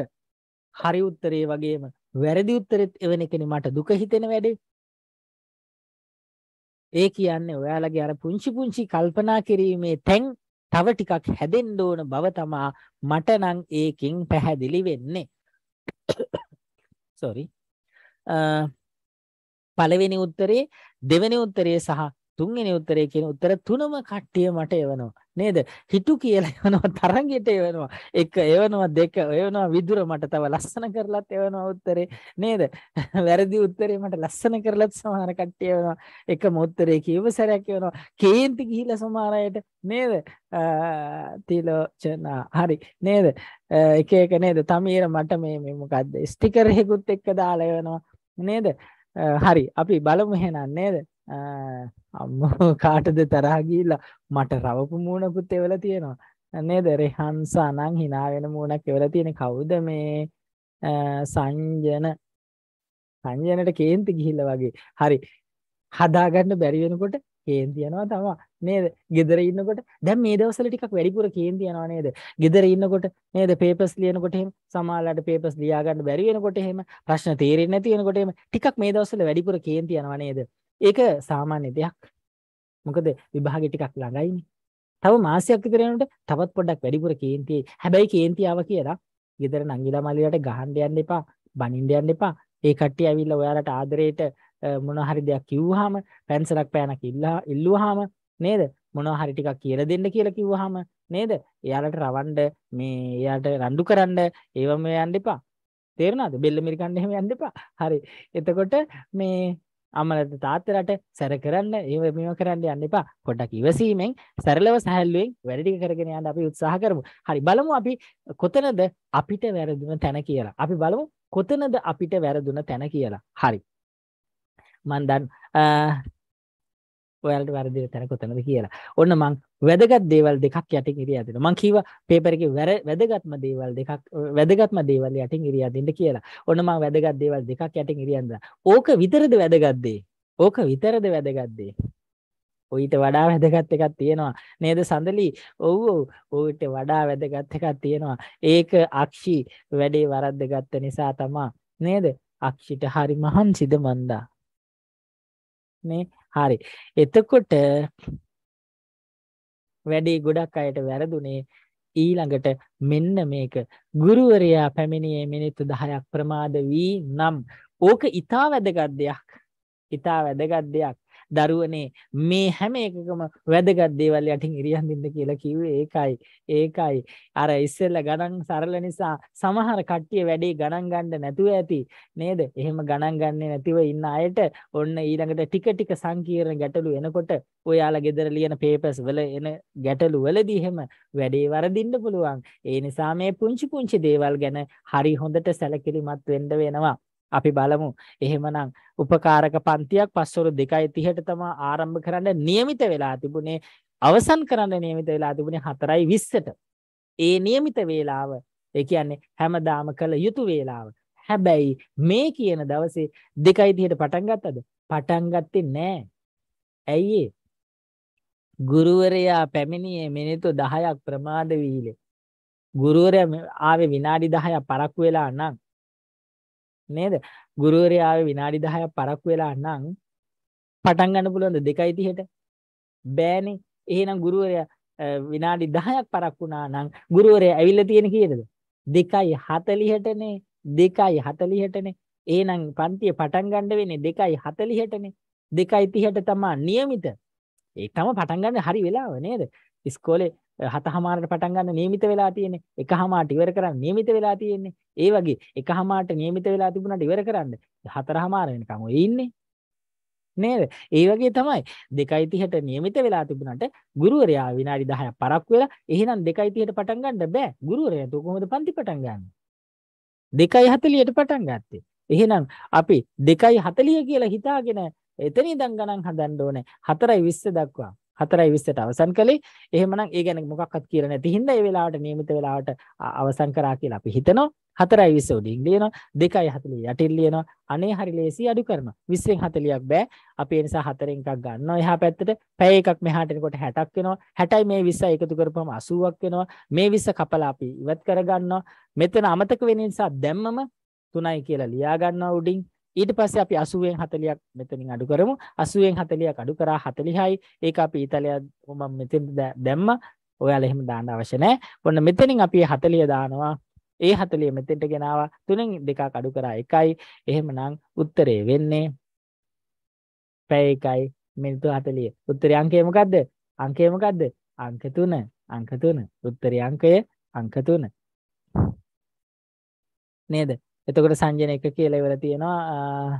හරි උත්තරේ වගේම වැරදි උත්තරෙත් එවන එකනේ මට දුක හිතෙන වැඩේ. ඒ කියන්නේ ඔයාලගේ අර පුංචි පුංචි කල්පනා කිරීමේ තැන් තව ටිකක් හැදෙන්න ඕන බව තමා මට නම් ඒකෙන් පැහැදිලි වෙන්නේ. sorry. පළවෙනි උත්තරේ දෙවෙනි උත්තරේ සහ තුන්වෙනි උත්තරේ කියන උත්තර තුනම කට්ටිය මට එවනවා නේද හිතු කියලා එවනවා තරංගෙට එවනවා එක එවනවා දෙක එවනවා විදුර මට තව ලස්සන කරලත් එවනවා උත්තරේ නේද වැරදි උත්තරේ මට ලස්සන කරලත් සමහර කට්ටිය එවනවා එකම උත්තරේ කීව සැරයක් එවනවා කේන්ති ගිහිලා සමහර අයට නේද තිලෝචනා හරි නේද එක එක නේද තමීර මට මේ මේ මොකද්ද ස්ටිකර් එකකුත් එක්ක දාලා එවනවා නේද හරි අපි බලමු එහෙනම් නේද අම්මෝ කාටද තරහ ගිහිල්ලා මට රවපු මූණකුත් එවලා තියෙනවා නේද රෙහන්සා නම් hina වෙන මූණක් එවලා තියෙන කවුද මේ සංජන සංජනට කේන්ති ගිහිල්ලා වගේ හරි හදාගන්න බැරි වෙනකොට කේන්ති යනවා තමයි නේද? ගෙදර ඉන්නකොට දැන් මේ දවස්වල ටිකක් වැඩිපුර කේන්ති යනවා නේද? ගෙදර ඉන්නකොට නේද පේපර්ස් ලියනකොට එහෙම සමහරලාට පේපර්ස් ලියා ගන්න බැරි වෙනකොට එහෙම ප්‍රශ්න තේරෙන්නේ නැති වෙනකොට එහෙම ටිකක් මේ දවස්වල වැඩිපුර කේන්ති යනවා නේද? ඒක සාමාන්‍ය දෙයක්. මොකද විභාගෙ ටිකක් ළඟයිනේ. තව මාසයක් විතර යනකොට තවත් පොඩ්ඩක් වැඩිපුර කේන්තියි. හැබැයි කේන්ති ආව කියලා ගෙදර නංගිලා මල්ලිලාට ගහන්න යන්න එපා, බනින්න යන්න එපා. ඒ කට්ටිය ඇවිල්ලා ඔයාලට ආදරේට මොන හරි දෙයක් කිව්වහම, පැන්සලක් පෑනක් ඉල්ලුවාම නේද? මොනවා හරි ටිකක් කියලා දෙන්න කියලා කිව්වහම නේද? එයාලට රවණ්ඩ මේ එයාට රණ්ඩු කරන්න ඒවම යන්න එපා. තේරෙනවද? බෙල්ල මිරිකන්න එහෙම යන්න එපා. හරි. එතකොට මේ අම්මලට තාත්තලට සැර කරන්න ඒව මේව කරන්න යන්න එපා. පොඩ්ඩක් ඉවසීමෙන් සරලව සැහැල්ලුවෙන් වැඩ ටික කරගෙන යන්න අපි උත්සාහ කරමු. හරි බලමු අපි කොතනද අපිට වැරදුන තැන කියලා. අපි බලමු කොතනද අපිට වැරදුන තැන කියලා. හරි. මන් දැන් ඔයාලට වැරදින තැන කොතනද කියලා. ඔන්න මං වැදගත් දේවල් දෙකක් යටින් ඉරියා දෙනවා. මං කීවා පේපර් එකේ වැදගත්ම දේවල් දෙකක් වැදගත්ම දේවල් යටින් ඉරියා දෙන්න කියලා. ඔන්න මං වැදගත් දේවල් දෙකක් යටින් ඉරියන් ඕක විතරද වැදගත් ඕක විතරද වැදගත් ඔයිට වඩා වැදගත් එකක් තියෙනවා නේද සඳලි ඔව් ඔයිට වඩා වැදගත් එකක් තියෙනවා ඒක අක්ෂි වැඩේ වරද්ද ගත්ත නිසා තමා නේද අක්ෂිට හරි මහන්සිද මන්දා මේ හරි. එතකොට වැඩේ ගොඩක් අයට වැරදුනේ ඊළඟට මෙන්න මේක ගුරුවරයා පැමිණියේ මිනිත්තු 10ක් ප්‍රමාද වී නම් ඕක ඊටා වැදගත් දෙයක්. ඊටා වැදගත් දෙයක්. දරුවනේ මේ හැම එකකම වැදගත් දේවල් යටින් ඉරියන් දින්න කියලා කිව්වේ ඒකයි. ඒකයි. අර ඉස්සෙල්ලා ගණන් සරල නිසා සමහර කට්ටිය වැඩේ ගණන් ගන්න නැතුව ඇති නේද? එහෙම ගණන් ගන්නේ නැතිව ඉන්න අයට ඔන්න ඊළඟට ටික ටික සංකීර්ණ ගැටලු එනකොට ඔයාලා ගෙදර ලියන පේපර්ස් වල එන ගැටලු වලදී එහෙම වැඩේ වරදින්න පුළුවන්. ඒ නිසා මේ පුංචි පුංචි දේවල් ගැන හරි හොඳට සැලකිලිමත් වෙන්න වෙනවා. අපි බලමු එහෙමනම් උපකාරක පන්තියක් පස්වරු 2.30ට තමයි ආරම්භ කරන්න નિયમિત වෙලා තිබුණේ අවසන් කරන්න નિયમિત වෙලා තිබුණේ 4:20ට. ඒ નિયમિત වේලාව ඒ කියන්නේ හැමදාම කළ යුතු වේලාව. හැබැයි මේ කියන දවසේ 2.30ට පටන් ගත්තද? පටන් ගත්තේ නෑ. ඇයි ගුරුවරයා පැමිණියේ මිනිත්තු 10ක් ප්‍රමාද වීලේ. ගුරුවරයා ආවේ විනාඩි 10ක් පරක්කු වෙලා නම් නේද? ගුරුවරයා ආවේ විනාඩි 10ක් පරක්කු වෙලා නම් පටන් ගන්න පුළුවන්ද 2:30ට? බෑනේ. එහෙනම් ගුරුවරයා විනාඩි 10ක් පරක්කු වුණා නම් ගුරුවරයා ඇවිල්ලා තියෙන කීයද? 2:40ටනේ. 2:40ටනේ. එහෙනම් පන්තිය පටන් ගන්න වෙන්නේ 2:40ටනේ. 2:30ට තමයි નિયમિત. ඒ තම පටන් ගන්න හරි වෙලාව නේද? ඉස්කෝලේ හතහමාරට පටන් ගන්න නියමිත වෙලා තියෙන්නේ. එකහමාරට ඉවර කරන්න නියමිත වෙලා තියෙන්නේ. ඒ වගේ එකහමාරට නියමිත වෙලා තිබුණාට ඉවර කරන්න හතරහමාර වෙනකන් ඔය ඉන්නේ. නේද? ඒ වගේ තමයි 2:30ට නියමිත වෙලා තිබුණාට ගුරුවරයා විනාඩි 10ක් පරක්කු වෙලා එහෙනම් 2:30ට පටන් ගන්න බෑ. ගුරුවරයා તો කොහොමද පන්ති පටන් ගන්න? 2:40ට පටන් ගත්තේ. එහෙනම් අපි 2:40 කියලා හිතාගෙන එතන ඉඳන් ගණන් හදන්න ඕනේ. 4:20 දක්වා. 4:20ට අවසන් කළේ. එහෙමනම් ඒ ගැන මොකක්වත් කියලා නැති හින්දා ඒ වෙලාවට නියමිත වෙලාවට අවසන් කරා කියලා අපි හිතනවා. 4:20 උඩින් ලියනවා. 2:40 යටින් ලියනවා. අනේ හරි ලේසි අඩු කරනවා. 20න් 40ක් බෑ. අපි ඒ නිසා 4න් එකක් ගන්නවා. එහා පැත්තට පැය එකක් මෙහාට එනකොට 60ක් වෙනවා. 60යි මේ 20යි එකතු කරපුවම 80ක් වෙනවා. මේ 20 කපලා අපි ඉවත් කරගන්නවා. මෙතන අමතක වෙන නිසා දැම්මම 3යි කියලා ලියා ගන්නවා උඩින්. ඊට පස්සේ අපි 80න් 40ක් මෙතනින් අඩු කරමු 80න් 40ක් අඩු කරා 40යි ඒක අපි ඊතලයක් මම මෙතෙන් දැම්ම ඔයාලා එහෙම දාන්න අවශ්‍ය නැහැ ඔන්න මෙතනින් අපි 40 දානවා ඒ 40 මෙතෙන්ට ගෙනාවා තුනෙන් දෙකක් අඩු කරා එකයි එහෙමනම් උත්තරේ වෙන්නේ පැය එකයි මිනිත්තු 40 උත්තරේ අංකය මොකද්ද අංකය මොකද්ද අංක 3 අංක 3 උත්තරේ අංකය අංක 3 නේද එතකොට සංජන එක කියල වෙල තියෙනවා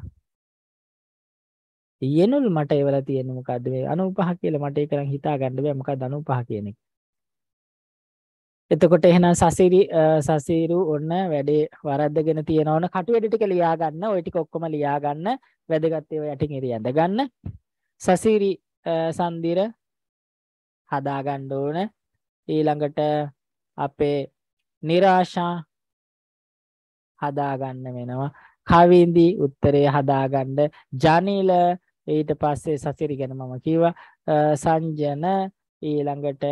ඒනුල් මට එවල තියෙන මොකක්ද මේ අනු පහ කියල මට කරන හිතා ගන්න බෑ මොකක් දනු පහ කියන එක එතකොට එහෙනම් සසිරි සසීරු ඔන්න වැඩේ වරද්දගෙන තියෙනවන කටුවැඩි ටික ලියා ගන්න ওই ටික ඔක්කොම ලියා ගන්න වැදගත් ඒවා යටින් ඉරි ඇඳ ගන්න සසිරි සන්දිර හදා ගන්න ඕන ඊළඟට අපේ નિરાශා හදාගන්න වෙනවා කවින්දී උත්තරය හදාගන්න ජනීල ඊට පස්සේ සසිරි ගැන මම කිව සංජන ඊළඟට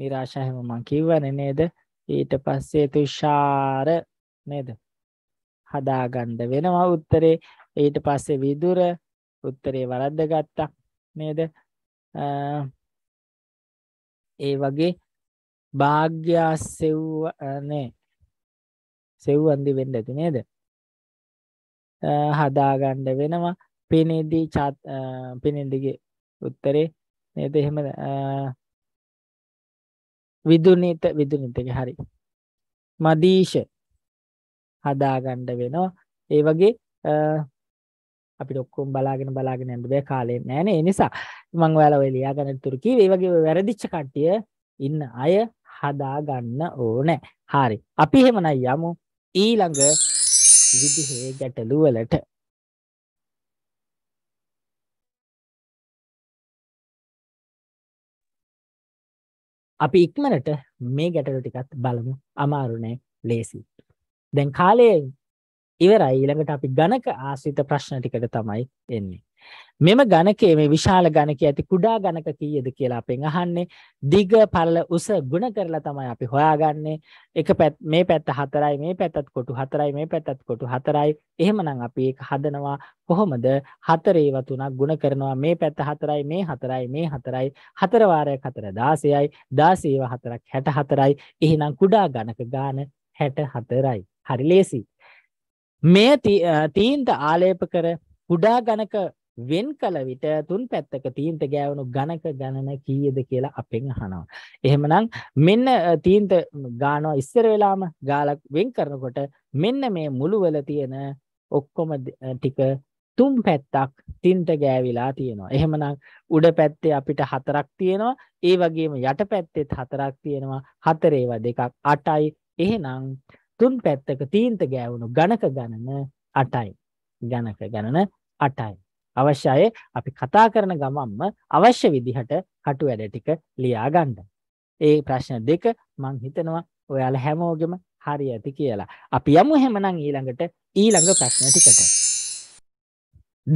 නිරාශයම මං කිව්වන නේද ඊට පස්සේ තුෂාර නේද හදාගණ්ඩ වෙනවා උත්තරේ ඊට පස්සේ විදුර උත්තරේ වරද්ද ගත්තා නේද ඒ වගේ භාග්‍යාස්සෙව්වනේ සෙව්වන්දි වෙන්න ඇති නේද හදාගණ්ඩ වෙනවා පෙනෙදී චාත් පෙනෙඩිගේ උත්තරේ නේද එහෙම විදුනීත විදුනිතක හරි මදීශ හදාගණ්ඩ වෙනවා ඒ වගේ අපි ඔක්කුම් බලාගෙන බලාගෙන ඇඳ බෑ කාලෙන් නෑන නිසා මං ඔයාල වෙලයා ගැන තුරකී ඒ වගේ වැරදිච්ච කට්ටිය ඉන්න අය හදාගන්න ඕනෑ හරි අපි හෙමනයි යමු ඊළඟ විදිහේ ගැටලුවලට අපි ඉක්මනට මේ ගැටලු ටිකත් බලමු අමාරුනේ ලේසි දැන් කාලය ඉවරයි ඊළඟට අපි ගණක ආශ්‍රිත ප්‍රශ්න ටිකට තමයි එන්නේ මෙම ඝනකයේ මේ විශාල ඝනකයේ ඇති කුඩා ඝනක කීයද කියලා අපෙන් අහන්නේ. දිග, පළල, උස ගුණ කරලා තමයි අපි හොයාගන්නේ. එක පැත් මේ පැත්ත 4යි, මේ පැත්තත් කොටු 4යි, මේ පැත්තත් කොටු 4යි. එහෙමනම් අපි ඒක හදනවා කොහොමද? 4 ඒවා තුනක් ගුණ කරනවා. මේ පැත්ත 4යි, මේ 4යි, මේ 4යි. 4 වාරයක් 4 16යි. 16 ඒවා 4ක් 64යි. එහෙනම් කුඩා ඝනක ගාන 64යි. හරි ලේසි. මේ තීන්ත ආලේප කර කුඩා ඝනක වෙන් කළ විට තුන් පැත්තක තීන්ත ගෑවුණු ඝනක ගණන කීයද කියලා අපෙන් අහනවා. එහෙමනම් මෙන්න තීන්ත ගානවා ඉස්සර වෙලාම ගාලා වෙන් කරනකොට මෙන්න මේ මුළුවල තියෙන ඔක්කොම ටික තුන් පැත්තක් තින්ත ගෑවිලා තියෙනවා. එහෙමනම් උඩ පැත්තේ අපිට හතරක් තියෙනවා. ඒ වගේම යට පැත්තෙත් හතරක් තියෙනවා. හතරේව දෙකක් 8යි. එහෙනම් තුන් පැත්තක තීන්ත ගෑවුණු ඝනක ගණන 8යි. ඝනක ගණන 8යි. අවශ්‍යයි අපි කතා කරන ගමන්ම අවශ්‍ය විදිහට කටු වැඩ ටික ලියා ගන්න. ඒ ප්‍රශ්න දෙක මං හිතනවා ඔයාලා හැමෝගෙම හරි ඇති කියලා. අපි යමු එහෙමනම් ඊළඟට ඊළඟ ප්‍රශ්න ටිකට.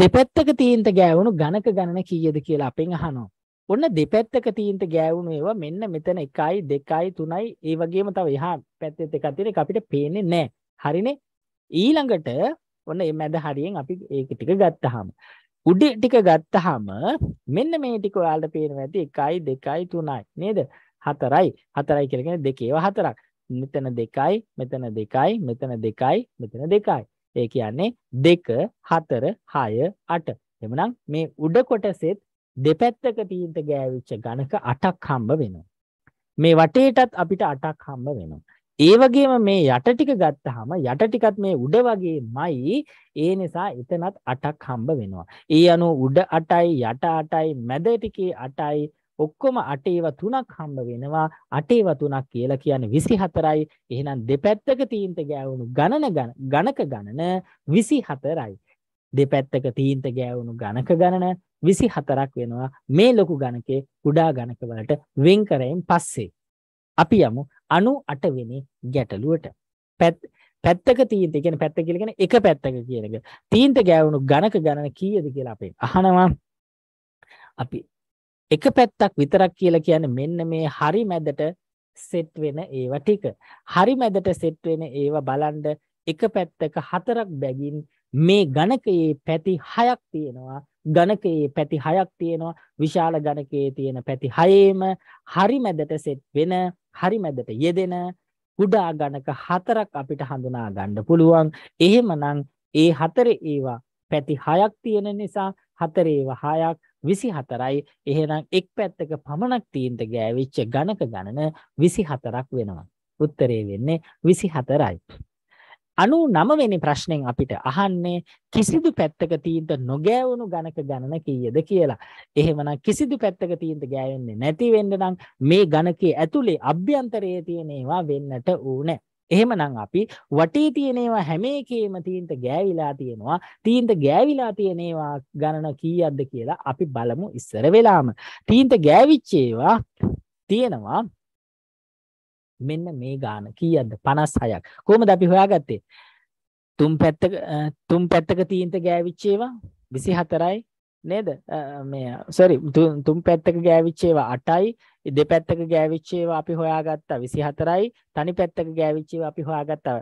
දෙපැත්තක තීන්ත ගෑවුණු ඝනක ගණන කීයද කියලා අපෙන් අහනවා. ඔන්න දෙපැත්තක තීන්ත ගෑවුණු ඒවා මෙන්න මෙතන 1යි 2යි 3යි ඒ වගේම තව එහා පැත්තෙත් එකක් තියෙන එක අපිට පේන්නේ නැහැ. හරිනේ? ඊළඟට ඔන්න මේ මැද හරියෙන් අපි ඒක ටික ගත්තාම උඩ ටික ගත්තහම මෙන්න මේ ටික ඔයාලට පේනවා ඇති 1 2 3යි නේද? 4යි 4යි කියලා කියන්නේ දෙකේ ඒවා හතරක්. මෙතන 2යි මෙතන 2යි මෙතන 2යි මෙතන 2යි. ඒ කියන්නේ 2 4 6 8. එhmenan මේ උඩ කොටසෙත් දෙපැත්තක තීන්ත ගෑවිච්ච ඝනක 8ක් හම්බ වෙනවා. මේ වටේටත් අපිට 8ක් හම්බ වෙනවා. ඒ වගේම මේ යට ටික ගත්තාම යට ටිකත් මේ උඩ වගේමයි ඒ නිසා එතනත් 8ක් හම්බ වෙනවා. ඒ අනුව උඩ 8යි යට 8යි මැද ටිකේ 8යි ඔක්කොම 8 ඒවා 3ක් හම්බ වෙනවා. 8 ඒවා 3ක් කියලා කියන්නේ 24යි. එහෙනම් දෙපැත්තක තීන්ත ගෑවුණු ගණන ගණක ගණන 24යි. දෙපැත්තක තීන්ත ගෑවුණු ගණක ගණන 24ක් වෙනවා. මේ ලොකු ගණකේ කුඩා ගණක වලට වෙන් කරයෙන් පස්සේ අපි යමු 98 වෙනි ගැටලුවට. පැත්තක තීන්ත කියන්නේ පැත්ත කියලා කියන්නේ එක පැත්තක කියන එක. තීන්ත ගෑවුණු ඝනක ගණන කීයද කියලා අපි අහනවා. අපි එක පැත්තක් විතරක් කියලා කියන්නේ මෙන්න මේ හරි මැදට සෙට් වෙන ඒවා ටික. හරි මැදට සෙට් වෙන ඒවා බලන්න එක පැත්තක හතරක් බැගින් මේ ඝනකයේ පැති 6ක් තියෙනවා. ඝනකයේ පැති 6ක් තියෙනවා. විශාල ඝනකයේ තියෙන පැති 6ේම හරි මැදට සෙට් වෙන හරි මැදට යෙදෙන කුඩා ගණක හතරක් අපිට හඳුනා ගන්න පුළුවන්. එහෙමනම් ඒ හතරේ ඒවා පැති හයක් තියෙන නිසා හතරේ ඒවා හයක් 24යි. එහෙනම් එක් පැත්තක පමණක් තීන්ත ගෑවිච්ච ගණක ගණන 24ක් වෙනවා. උත්තරේ වෙන්නේ 24යි. අනු නමවෙනි ප්‍රශ්නයෙන් අපිට අහන්නේ කිසිදු පැත්තක තීන්ත නොගෑවුණු ගණක ගණන කීයද කියලා. එහෙමනම් කිසිදු පැත්තක තීන්ත ගෑවෙන්නේ නැති වෙන්න නම් මේ ගණකේ ඇතුලේ අභ්‍යන්තරයේ තියෙන ඒවා වෙන්නට ඕනේ. එහෙමනම් අපි වටේ තියෙන ඒවා හැම එකේම තීන්ත ගෑවිලා තියෙනවා. තීන්ත ගෑවිලා තියෙන ඒවා ගණන කීයක්ද කියලා අපි බලමු ඉස්සර වෙලාම. තීන්ත ගෑවිච්ච ඒවා තියෙනවා මෙන්න මේ ගාන කීයක්ද 56ක් කොහොමද අපි හොයාගත්තේ තුන් පැත්තක තුන් පැත්තක තීන්ත ගෑවිච්ච ඒවා 24යි නේද මේ සෝරි තුන් පැත්තක ගෑවිච්ච ඒවා 8යි දෙපැත්තක ගෑවිච්ච ඒවා අපි හොයාගත්තා 24යි තනි පැත්තක ගෑවිච්ච ඒවා අපි හොයාගත්තා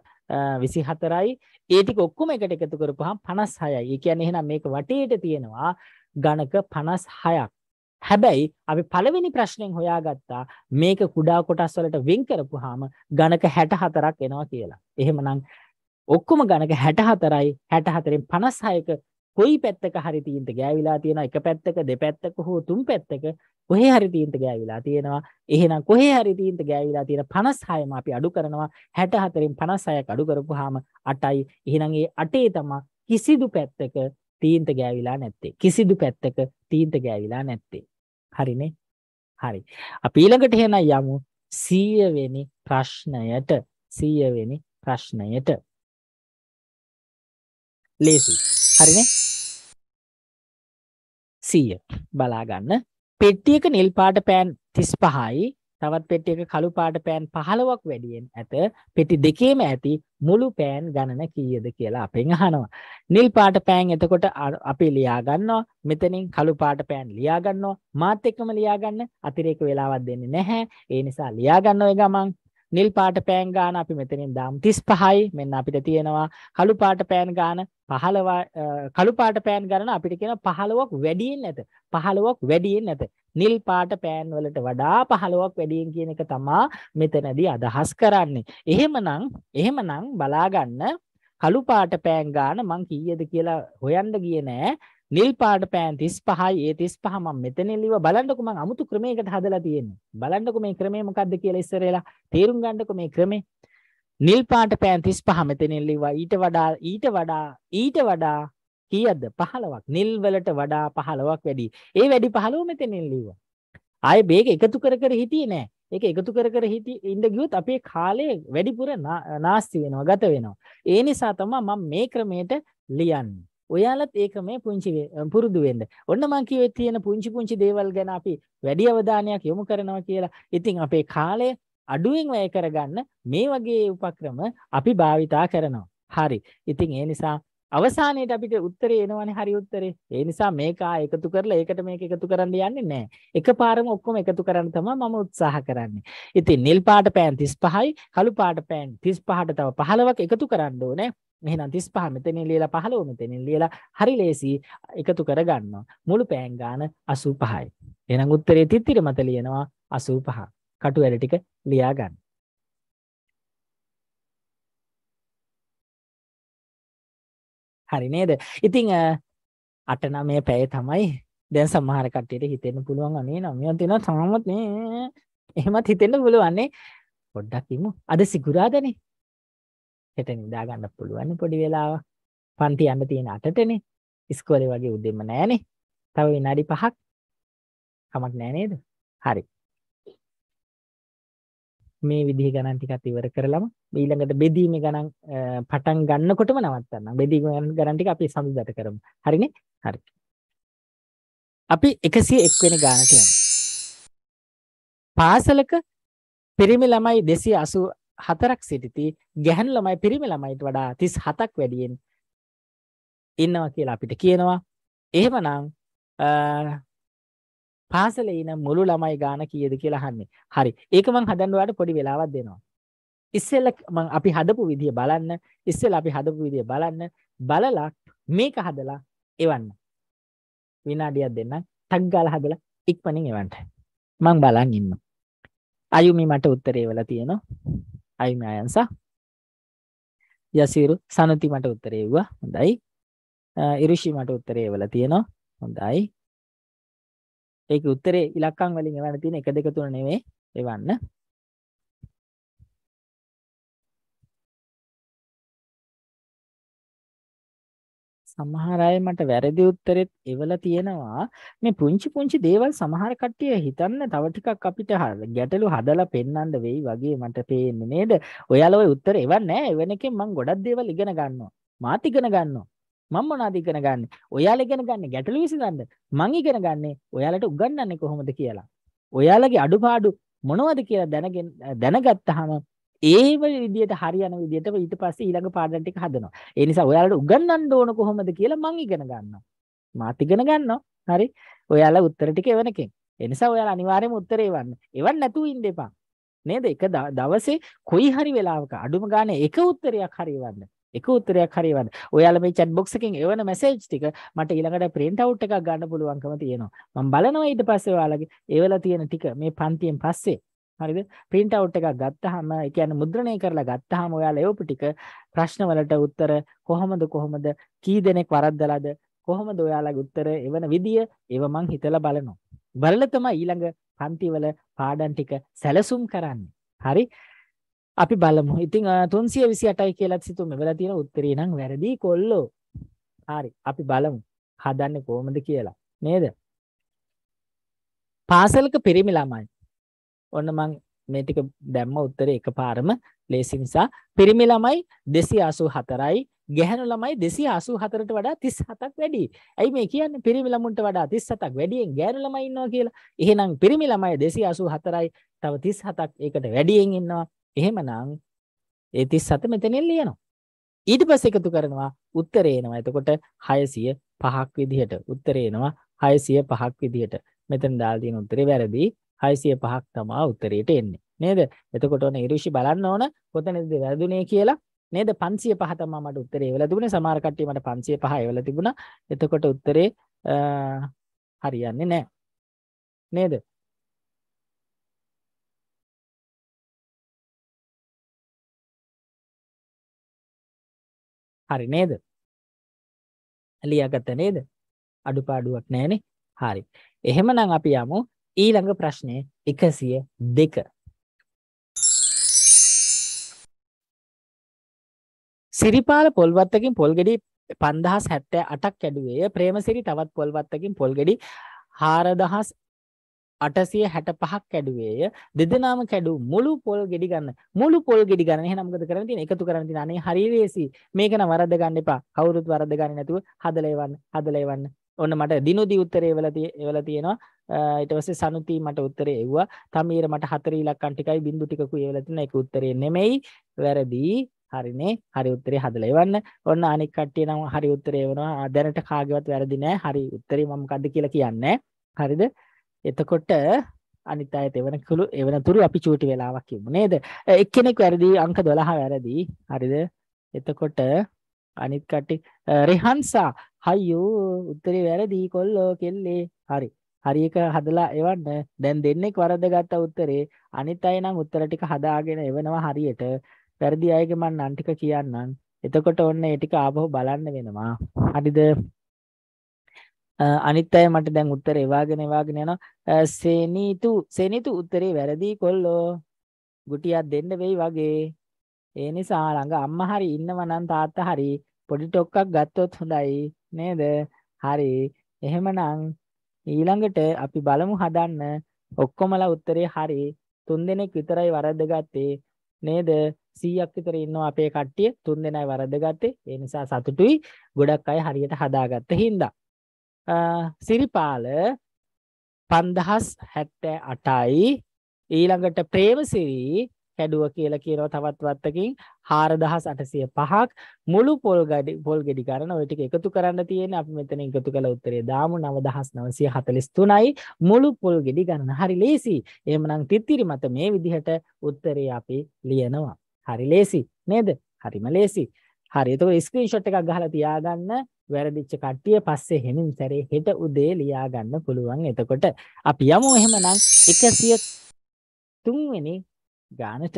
24යි ඒ ටික ඔක්කොම එකට එකතු කරපුවාම 56යි. ඒ කියන්නේ එහෙනම් මේක වටේට තියෙනවා ගණක 56ක්. හැබැයි අපි පළවෙනි ප්‍රශ්නයෙන් හොයාගත්තා මේක කුඩා කොටස් වලට වෙන් කරපුවාම ගණක 64ක් එනවා කියලා. එහෙමනම් ඔක්කොම ගණක 64යි 64න් 56ක කොයි පැත්තක හරි තීන්ත ගෑවිලා තියෙනවා එක පැත්තක දෙපැත්තක හෝ තුන් පැත්තක කොහේ හරි තීන්ත ගෑවිලා තියෙනවා. එහෙනම් කොහේ හරි තීන්ත ගෑවිලා තියෙන 56ම අපි අඩු කරනවා 64න් 56ක් අඩු කරපුවාම 8යි. එහෙනම් ඒ 8 තමයි කිසිදු පැත්තක තීන්ත ගෑවිලා නැත්තේ. කිසිදු පැත්තක තීන්ත ගෑවිලා නැත්තේ. හරිනේ. හරි. අපි ඊළඟට එහෙනම් යමු 100 වෙනි ප්‍රශ්නයට. 100 වෙනි ප්‍රශ්නයට. ලේසි. හරිනේ. 100 බලා ගන්න. පෙට්ටියක නිල් පාට පෑන් 35යි තවත් පෙට්ටියක කළු පාට පෑන් 15ක් වැඩියෙන් ඇත. පෙට්ටි දෙකේම ඇති මුළු පෑන් ගණන කීයද කියලා අපෙන් අහනවා. නිල් පාට පෑන් එතකොට අපි ලියා ගන්නවා. මෙතනින් කළු පාට පෑන් ලියා ගන්නවා. මාත් එක්කම ලියා ගන්න අතිරේක වෙලාවක් දෙන්නේ නැහැ. ඒ නිසා ලියා ගන්න ඔය ගමන් නිල් පාට පෑන් ගාන අපි මෙතනින් දාම් 35යි. මෙන්න අපිට තියෙනවා කළු පාට පෑන් ගාන 15 කළු පාට පෑන් ගණන අපිට කියන 15ක් වැඩියෙන් නැත. 15ක් වැඩියෙන් නැත. නිල් පාට පෑන් වලට වඩා 15ක් වැඩියෙන් කියන එක තමයි මෙතනදී අදහස් කරන්නේ. එහෙමනම් එහෙමනම් බලාගන්න කළු පාට පෑන් ගාන මං කීයද කියලා හොයන්න ගියේ නෑ. නිල් පාට පෑන් 35යි ඒ 35 මම මෙතනින් ලිව බලන්නකෝ මම අමුතු ක්‍රමයකට හදලා තියෙන්නේ බලන්නකෝ මේ ක්‍රමය මොකක්ද කියලා ඉස්සරලා තේරුම් ගන්නකෝ මේ ක්‍රමේ නිල් පාට පෑන් 35 මෙතනින් ලිව්වා ඊට වඩා ඊට වඩා ීට වඩා කීයද 15ක් නිල් වලට වඩා 15ක් වැඩි ඒ වැඩි 15 මෙතනින් ලිව්වා ආයේ මේක එකතු කර කර හිටියේ නෑ ඒක එකතු කර කර හිටි ඉඳ ගියොත් අපේ කාලය වැඩිපුර නාස්ති වෙනවා ගත වෙනවා ඒ නිසා තමයි මම මේ ක්‍රමයට ලියන්නේ ඔයාලත් ඒක මේ පුංචි පුරුදු වෙන්න. ඔන්න මම කියවේ තියෙන පුංචි පුංචි දේවල් ගැන අපි වැඩි අවධානයක් යොමු කරනවා කියලා. ඉතින් අපේ කාලය අඩුවෙන් වැය කරගන්න මේ වගේ උපක්‍රම අපි භාවිතා කරනවා. හරි. ඉතින් ඒ නිසා අවසානයේට අපිට උත්තරේ එනවනේ හරි උත්තරේ. ඒ නිසා මේක ආ එකතු කරලා ඒකට මේක එකතු කරන්න යන්නේ නැහැ. එකපාරම ඔක්කොම එකතු කරන්න තමයි මම උත්සාහ කරන්නේ. ඉතින් නිල් පාට පෑන් 35යි, කළු පාට පෑන් 35ට තව 15ක් එකතු කරන්න ඕනේ. මෙහෙනම් 35 මෙතනින් ලියලා 15 මෙතනින් ලියලා හරි ලේසි එකතු කරගන්නවා. මුළු පෑන් ගාන 85යි. එහෙනම් උත්තරේ තිත්තිර මත ලියනවා 85. කටු වැල ටික ලියා ගන්න. හරි නේද ඉතිං අටනම් මේ පැය තමයි දැන් සමහර කට්ටියට හිතෙන්න පුළුවන් අනේ නමියන් තියෙන තාමත් නේ එහෙමත් හිතෙන්න පුළුවන්නේ පොඩ්ඩක් ඉමු අද සිකුරාදනේ හෙට නිදා ගන්න පුළුවන් පොඩි වෙලාව පන්ති යන්න තියෙන අටටනේ ඉස්කෝලේ වගේ උදෙම නෑනේ තව විනාඩි පහක් කමක් නෑ නේද හරි මේ විදිහ ගණන් ටිකක් ඉවර කරලම ඊළඟට බෙදීම ගණන් පටන් ගන්නකොටම නවත්තන්න. බෙදීම ගණන් ටික අපි සමුදට කරමු. හරිනේ? හරි. අපි 101 වෙනි ගානට යමු. පාසලක පිරිමි ළමයි 284ක් සිටිති. ගැහැණු ළමයි පිරිමි ළමයිට වඩා 37ක් වැඩියෙන් ඉන්නවා කියලා අපිට කියනවා. එහෙමනම් පාසලේ ඉන මුළු ළමයි ගාන කීයද කියලා අහන්නේ. හරි. ඒක මං හදන්නවාට පොඩි වෙලාවක් දෙනවා. ඉස්සෙල්ලා මං අපි හදපු විදිය බලන්න. ඉස්සෙල්ලා අපි හදපු විදිය බලන්න. බලලා මේක හදලා එවන්න. විනාඩියක් දෙන්නම්. ටක් ගාලා හදලා ඉක්මනින් එවන්න. මං බලන් ඉන්නවා. අයුමි මට උත්තරේ වල තියෙනවා. අයුමි අයන්සා. යසිරු සනුති මට උත්තරේ වුණා. හොඳයි. ඉරුෂි මට උත්තරේ වල තියෙනවා. හොඳයි. ඒකේ උත්තරේ ඉලක්කම් වලින් එවන්න තියෙන 1 2 3 නෙමෙයි එවන්න. සමහර අය මට වැරදි උත්තරෙත් එවලා තියෙනවා මේ පුංචි පුංචි දේවල් සමහර කට්ටිය හිතන්න තව ටිකක් අපිට ගැටලු හදලා පෙන්වන්න වෙයි වගේ මට පේන්නේ නේද ඔයාලා ওই උත්තර එවන්නේ නැහැ එවන එකෙන් මම ගොඩක් දේවල් ඉගෙන ගන්නවා මාත් ඉගෙන ගන්නවා මම මොනවද ඉගෙන ගන්නෙ? ඔයාලා ඉගෙන ගන්නෙ ගැටලු විසඳන්න. මං ඉගෙන ගන්නෙ ඔයාලට උගන්වන්නේ කොහොමද කියලා. ඔයාලගේ අඩුපාඩු මොනවද කියලා දැනගෙන දැනගත්තාම ඒ විදිහට හරියන විදිහට ඊට පස්සේ ඊළඟ පාඩම් ටික හදනවා. ඒ නිසා ඔයාලට උගන්වන්න ඕන කොහොමද කියලා මං ඉගෙන ගන්නවා. මාත් ඉගෙන ගන්නවා. හරි. ඔයාලා උත්තර ටික එවනකෙන්. ඒ නිසා ඔයාලා අනිවාර්යයෙන්ම උත්තරේ එවන්න. එවන්න නැතුව ඉන්න එපා. නේද? එක දවසේ කොයි හරි වෙලාවක අඩුම ගානේ එක උත්තරයක් හරි එවන්න. එක උත්තරයක් හරි එවන්න. ඔයාලා මේ chat box එකෙන් එවන message ටික මට ඊළඟට print out එකක් ගන්න පුළුවන්කම තියෙනවා. මම බලනවා ඊට පස්සේ ඔයාලගේ එවලා තියෙන ටික මේ පන්තියෙන් පස්සේ හරිද print out එකක් ගත්තාම ඒ කියන්නේ මුද්‍රණය කරලා ගත්තාම ඔයාලා එවපු ටික ප්‍රශ්න වලට උත්තර කොහොමද කොහොමද කී දෙනෙක් වරද්දලාද කොහොමද ඔයාලගේ උත්තර එවන විදිය ඒව මං හිතලා බලනවා බලලා තමයි ඊළඟ පන්තිවල පාඩම් ටික සැලසුම් කරන්නේ හරි අපි බලමු. ඉතින් 328යි කියලාත් සිතුම් මෙවලා තියෙන උත්තරේ නම් වැරදි කොල්ලෝ. හරි. අපි බලමු. හදන්නේ කොහොමද කියලා. නේද? පාසලක පිරිමි ළමයි. ඔන්න මං මේ ටික දැම්ම උත්තරේ එකපාරම ලේසි නිසා පිරිමි ළමයි 284යි ගැහැණු ළමයි 284ට වඩා 37ක් වැඩි. ඇයි මේ කියන්නේ පිරිමි ළමුන්ට වඩා 37ක් වැඩියෙන් ගැහැණු ළමයි ඉන්නවා කියලා. එහෙනම් පිරිමි ළමයි 284යි තව 37ක් ඒකට වැඩියෙන් ඉන්නවා. එහෙමනම් ඒ 37 මෙතනින් ලියනවා. ඊට පස්සේ එකතු කරනවා උත්තරේ එනවා. එතකොට 605ක් විදිහට උත්තරේ එනවා 605ක් විදිහට. මෙතන දාලා තියෙන උත්තරේ වැරදි. 605ක් තමයි උත්තරේට එන්නේ. නේද? එතකොට ඔන්න ඉරුෂි බලන්න ඕන කොතනද වැරදුනේ කියලා. නේද 505 තමයි මට උත්තරේ එවලා තිබුණේ. සමහර කට්ටිය මට 505 එවලා තිබුණා. එතකොට උත්තරේ හරියන්නේ නැහැ. නේද? හරි නේද? ලියාගත නේද? අඩුපාඩුවක් නැහනේ. හරි. එහෙමනම් අපි යමු ඊළඟ ප්‍රශ්නය 102. සිරිපාල පොල්වත්තකින් පොල්ගෙඩි 5078ක් ඇඩුවේය. ප්‍රේමසිරි තවත් පොල්වත්තකින් පොල්ගෙඩි 4000 865ක් කැඩුවේය. දෙදෙනාම කැඩු මුළු පොල් ගෙඩි ගන්න. මුළු පොල් ගෙඩි ගන්න. එහෙනම් මොකද කරන්න තියෙන්නේ? එකතු කරන්න තියෙන අනේ හරිය වේසි. මේක නම් වරද්ද ගන්න එපා. කවුරුත් වරද්ද ගන්නේ නැතුව හදලා එවන්න. හදලා එවන්න. ඔන්න මට දිනුදි උත්තරේ එවලා එවලා තියෙනවා. ඊට පස්සේ සනුති මට උත්තරේ එව්වා. තමීර මට හතර ඉලක්කම් ටිකයි බින්දු ටිකකුයි එවලා තියෙනවා. ඒක උත්තරේ නෙමෙයි. වැරදි. හරිනේ. හරි උත්තරේ හදලා එවන්න. ඔන්න අනික් කට්ටිය නම් හරි උත්තරේ එවනවා. දැනට කාගේවත් වැරදි නෑ. හරි උත්තරේ මම මොකද්ද කියලා කියන්නේ. හරිද? එතකොට අනිත් අයට එවන කුළු එවන තුරු අපි චූටි වෙලාවක් ඉමු නේද? එක්කෙනෙක් වැරදි අංක 12 වැරදි. හරිද? එතකොට අනිත් කට්ටිය රෙහන්සා අයියෝ උත්තරේ වැරදි කොල්ලෝ කෙල්ලේ. හරි. හරි එක හදලා එවන්න. දැන් දෙන්නෙක් වරද්දගත්ත උත්තරේ අනිත් අය නම් උත්තර ටික හදාගෙන එවනවා හරියට. වැරදි අයගේ මං නම් ටික කියන්නම්. එතකොට ඔන්න ඒ ටික ආපහු බලන්න වෙනවා. හරිද? අනිත් අය මට දැන් උත්තර එවාගෙන එවාගෙන යනවා සෙනීතු සෙනීතු උත්තරේ වැරදි කොල්ලෝ ගුටියක් දෙන්න වෙයි වගේ ඒ නිසා ළඟ අම්මා හරි ඉන්නවා නම් තාත්තා හරි පොඩි ටොක්කක් ගත්තොත් හොඳයි නේද හරි එහෙමනම් ඊළඟට අපි බලමු හදන්න ඔක්කොමලා උත්තරේ හරි තුන්දෙනෙක් විතරයි වරද්දගත්තේ නේද 100ක් විතර ඉන්නවා අපේ කට්ටිය තුන්දෙනයි වරද්දගත්තේ ඒ නිසා සතුටුයි ගොඩක් අය හරියට හදාගත්ත හින්දා සිරිපාල පන්දහස් හැත්තෑ අටයි ඊළඟට ප්‍රේමසිරී කැඩුව කියලා කියනව තවත් වත්තකින් හාරදහස් අටසිය පහක් මුළු පොල් ගඩි පොල් ගෙඩි කරන ඔය ටික එකතු කරන්න තියෙන අපි මෙතන එකතු කළ උත්තරේ දාමු 9943යි මුළු පොල් ගෙඩි ගණන හරි ලේසි. එහෙමනම් තිත්තිරි මත මේ විදිහට උත්තරේ අපි ලියනවා. හරි ලේසි නේද? හරිම ලේසි. හරි. එතකොට ස්ක්‍රීන්ෂොට් එකක් ගහලා තියාගන්න වැරදිච්ච කට්ටිය පස්සේ හෙමින් සැරේ හෙට උදේ ලියා ගන්න පුළුවන්. එතකොට අපි යමු එහෙමනම් 103 වෙනි ගානට.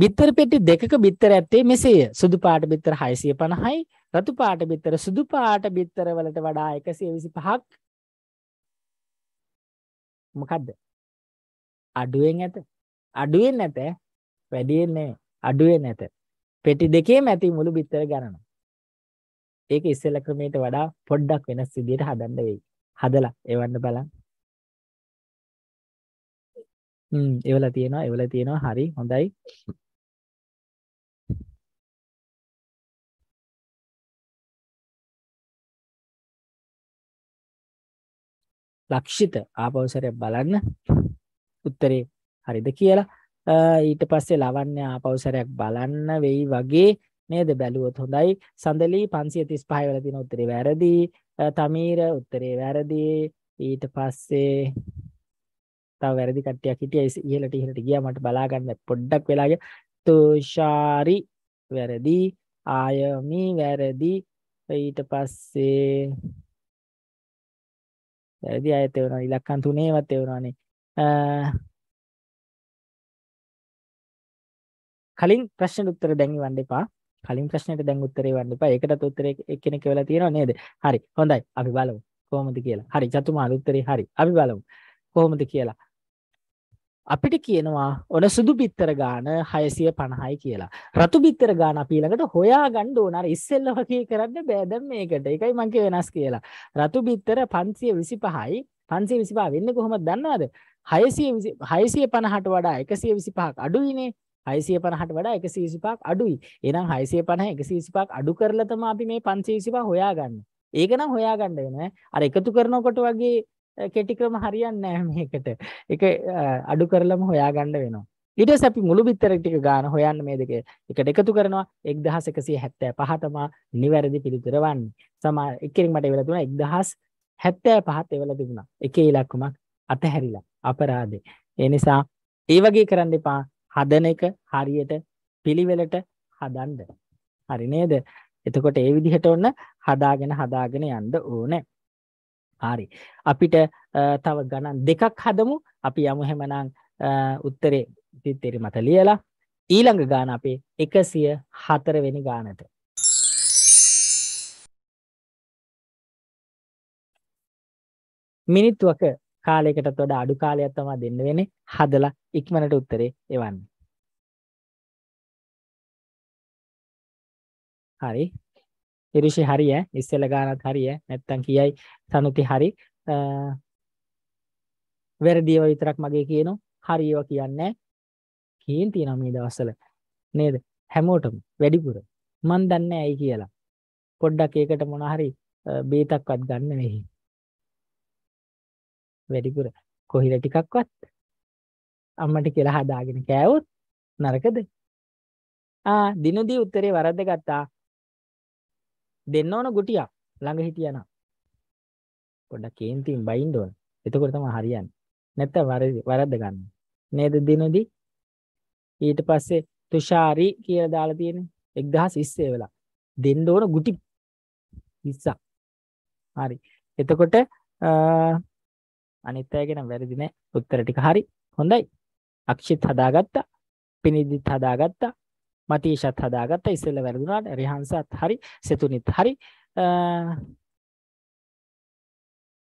බිත්තර පෙට්ටි දෙකක බිත්තර ඇත්තේ මෙසේය. සුදු පාට බිත්තර 650යි, රතු පාට බිත්තර සුදු පාට බිත්තර වලට වඩා 125ක් මොකද්ද? අඩුවෙන් ඇත. අඩුවෙන් නැත. වැඩියෙන් නෙවෙයි. අඩුවෙන් නැත. පෙටි දෙකේම ඇති මුළු බිත්තර ගණනවා. ඒක ඉස්සෙල්ල ක්‍රමයට වඩා පොඩ්ඩක් වෙනස් විදිහට හදන්න වෙයි. හදලා එවන්න බලන්න. හ්ම් එවලා තියෙනවා එවලා තියෙනවා හරි හොඳයි. ලක්ෂිත ආපෞසරය බලන්න උත්තරේ හරිද කියලා ඊට පස්සේ ලවන්‍ය ආපෞසරයක් බලන්න වෙයි වගේ නේද බැලුවොත් හොඳයි සඳලී 535 වල තියෙන උත්තරේ වැරදි තමීර උත්තරේ වැරදි ඊට පස්සේ තව වැරදි කට්ටියක් හිටියා ඉහළට ඉහළට ගියා මට බලා ගන්න පොඩ්ඩක් වෙලා ගියා තුෂාරි වැරදි ආයමි වැරදි ඊට පස්සේ වැරදි ආයත වෙනවා ඉලක්කම් තුනේවත් වෙනවානේ කලින් ප්‍රශ්නට උත්තර දැන් ඉවන්න එපා. කලින් ප්‍රශ්නෙට දැන් උත්තරේ වන්න එපා. ඒකටත් උත්තරේ එක්කෙනෙක් වෙලා තියෙනව නේද? හරි. හොඳයි. අපි බලමු. කොහොමද කියලා. හරි. චතුමාල උත්තරේ හරි. අපි බලමු. කොහොමද කියලා. අපිට කියනවා ඔන සුදු බිත්තර ගාන 650යි කියලා. රතු බිත්තර ගාන අපි ඊළඟට හොයාගන්න ඕන. අර ඉස්සෙල්ලා වගේ කරන්න බෑ දැන් මේකට. ඒකයි මං කිය වෙනස් කියලා. රතු බිත්තර 525යි 525 වෙන්නේ කොහොමද දන්නවද? 620 650ට වඩා 125ක් අඩුයිනේ. හයිසිය පණහට වඩා එක සීසිපාක් අඩුයි එනම් හයිසිය පණහ එක සීසිපාක් අඩු කරලතම අපි මේ පන්සීසිපා හොයාගන්න ඒකනම් හොයාගන්න වෙන අර එකතු කරනකොට වගේ කෙටික්‍රම හරියන්න නෑ මේකට එක අඩු කරලම හොයාගන්න වෙනවා ඊට සැපි මුළු බිත්තර ටික ගාන හොයන්න මේ දෙක එකට එකතු කරනවා 1175 තමා නිවැරදි පිළිතුර වන්නේ සමහර එක්කෙනෙක් මට එවලා දුන්නා 1075 එවලා දුන්නා එකේ ඉලක්කමක් අතහැරිලා අපරාධේ ඒ නිසා ඒ වගේ කරන්න එපා හදන එක හරියට පිළිවෙලට හදන්න. හරි නේද? එතකොට ඒ විදිහට ඔන්න හදාගෙන හදාගෙන යන්න ඕනේ. හරි. අපිට තව ගණන් දෙකක් හදමු. අපි යමු හැමනම් උත්තරේ පිටිරි මත ලියලා ඊළඟ ගාන අපේ 104 වෙනි ගානට. මිනිත්තුවක කාලයකටත් වඩා අඩු කාලයක් තමයි දෙන්න වෙන්නේ. හදලා ඉක්මනට උත්තරේ එවන්න. හරි. ඉරිෂි හරි ඈ. ඉස්සෙල්ල ගානත් හරි ඈ. නැත්තම් කියයි සනුති හරි. වැරදිව විතරක් මගේ කියනෝ. හරි ඒවා කියන්නේ කීන් තියෙනවා මේ දවස්වල. නේද? හැමෝටම වැඩිපුර. මන් දන්නේ ඇයි කියලා. පොඩ්ඩක් ඒකට මොන හරි බේතක්වත් ගන්න වෙයි. වැඩිපුර කොහිල ටිකක්වත් අම්මට කියලා හදාගෙන කෑවොත් නරකද ආ දිනදී උත්තරේ වරද්ද ගත්තා දෙන්න ඕන ගුටියක් ළඟ හිටියනම් පොඩ්ඩක් කේන්තියෙන් බයින්න ඕන එතකොට තමයි හරියන්නේ නැත්තම් වරද්ද වරද්ද ගන්න නේද දිනදී ඊට පස්සේ තුෂාරි කියලා දාලා තියෙන්නේ 1020 වෙලා දෙන්න ඕන ගුටි 20ක් හරි එතකොට අනිත් අයගෙන වැරදි නෑ උත්තර ටික හරි හොඳයි අක්ෂිත් හදාගත්තා පිනිදිත් හදාගත්තා මතීෂත් හදාගත්තා ඉස්සෙල්ල වැරදුනාට රිහන්සත් හරි සෙතුනිත් හරි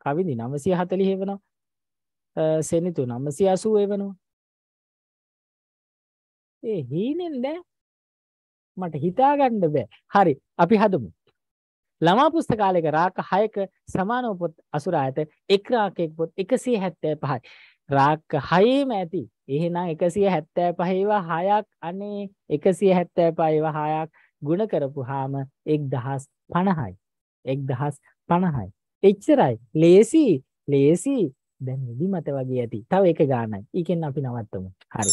කවිදි නමසිය හතලිහේ වනවා සෙනිතු නමසිය අසුවේ වනවා ඒ හීනෙන් දෑ මට හිතාගණ්ඩ බෑ හරි අපි හදමු ළමා පුස්තකාලයක රාක 6ක සමානව පොත් අසුරා ඇත එක් රාකයක පොත් 175යි. රාක 6ම ඇති. එහෙනම් 175 ඒවා 6ක් අනේ 175 ඒවා 6ක් ගුණ කරපුවාම 1050යි. 1050යි. එච්චරයි. ලේසි ලේසි දැන් නිදිමත වගේ ඇති. තව එක ගානයි. ඊකෙන් අපි නවත්තමු. හරි.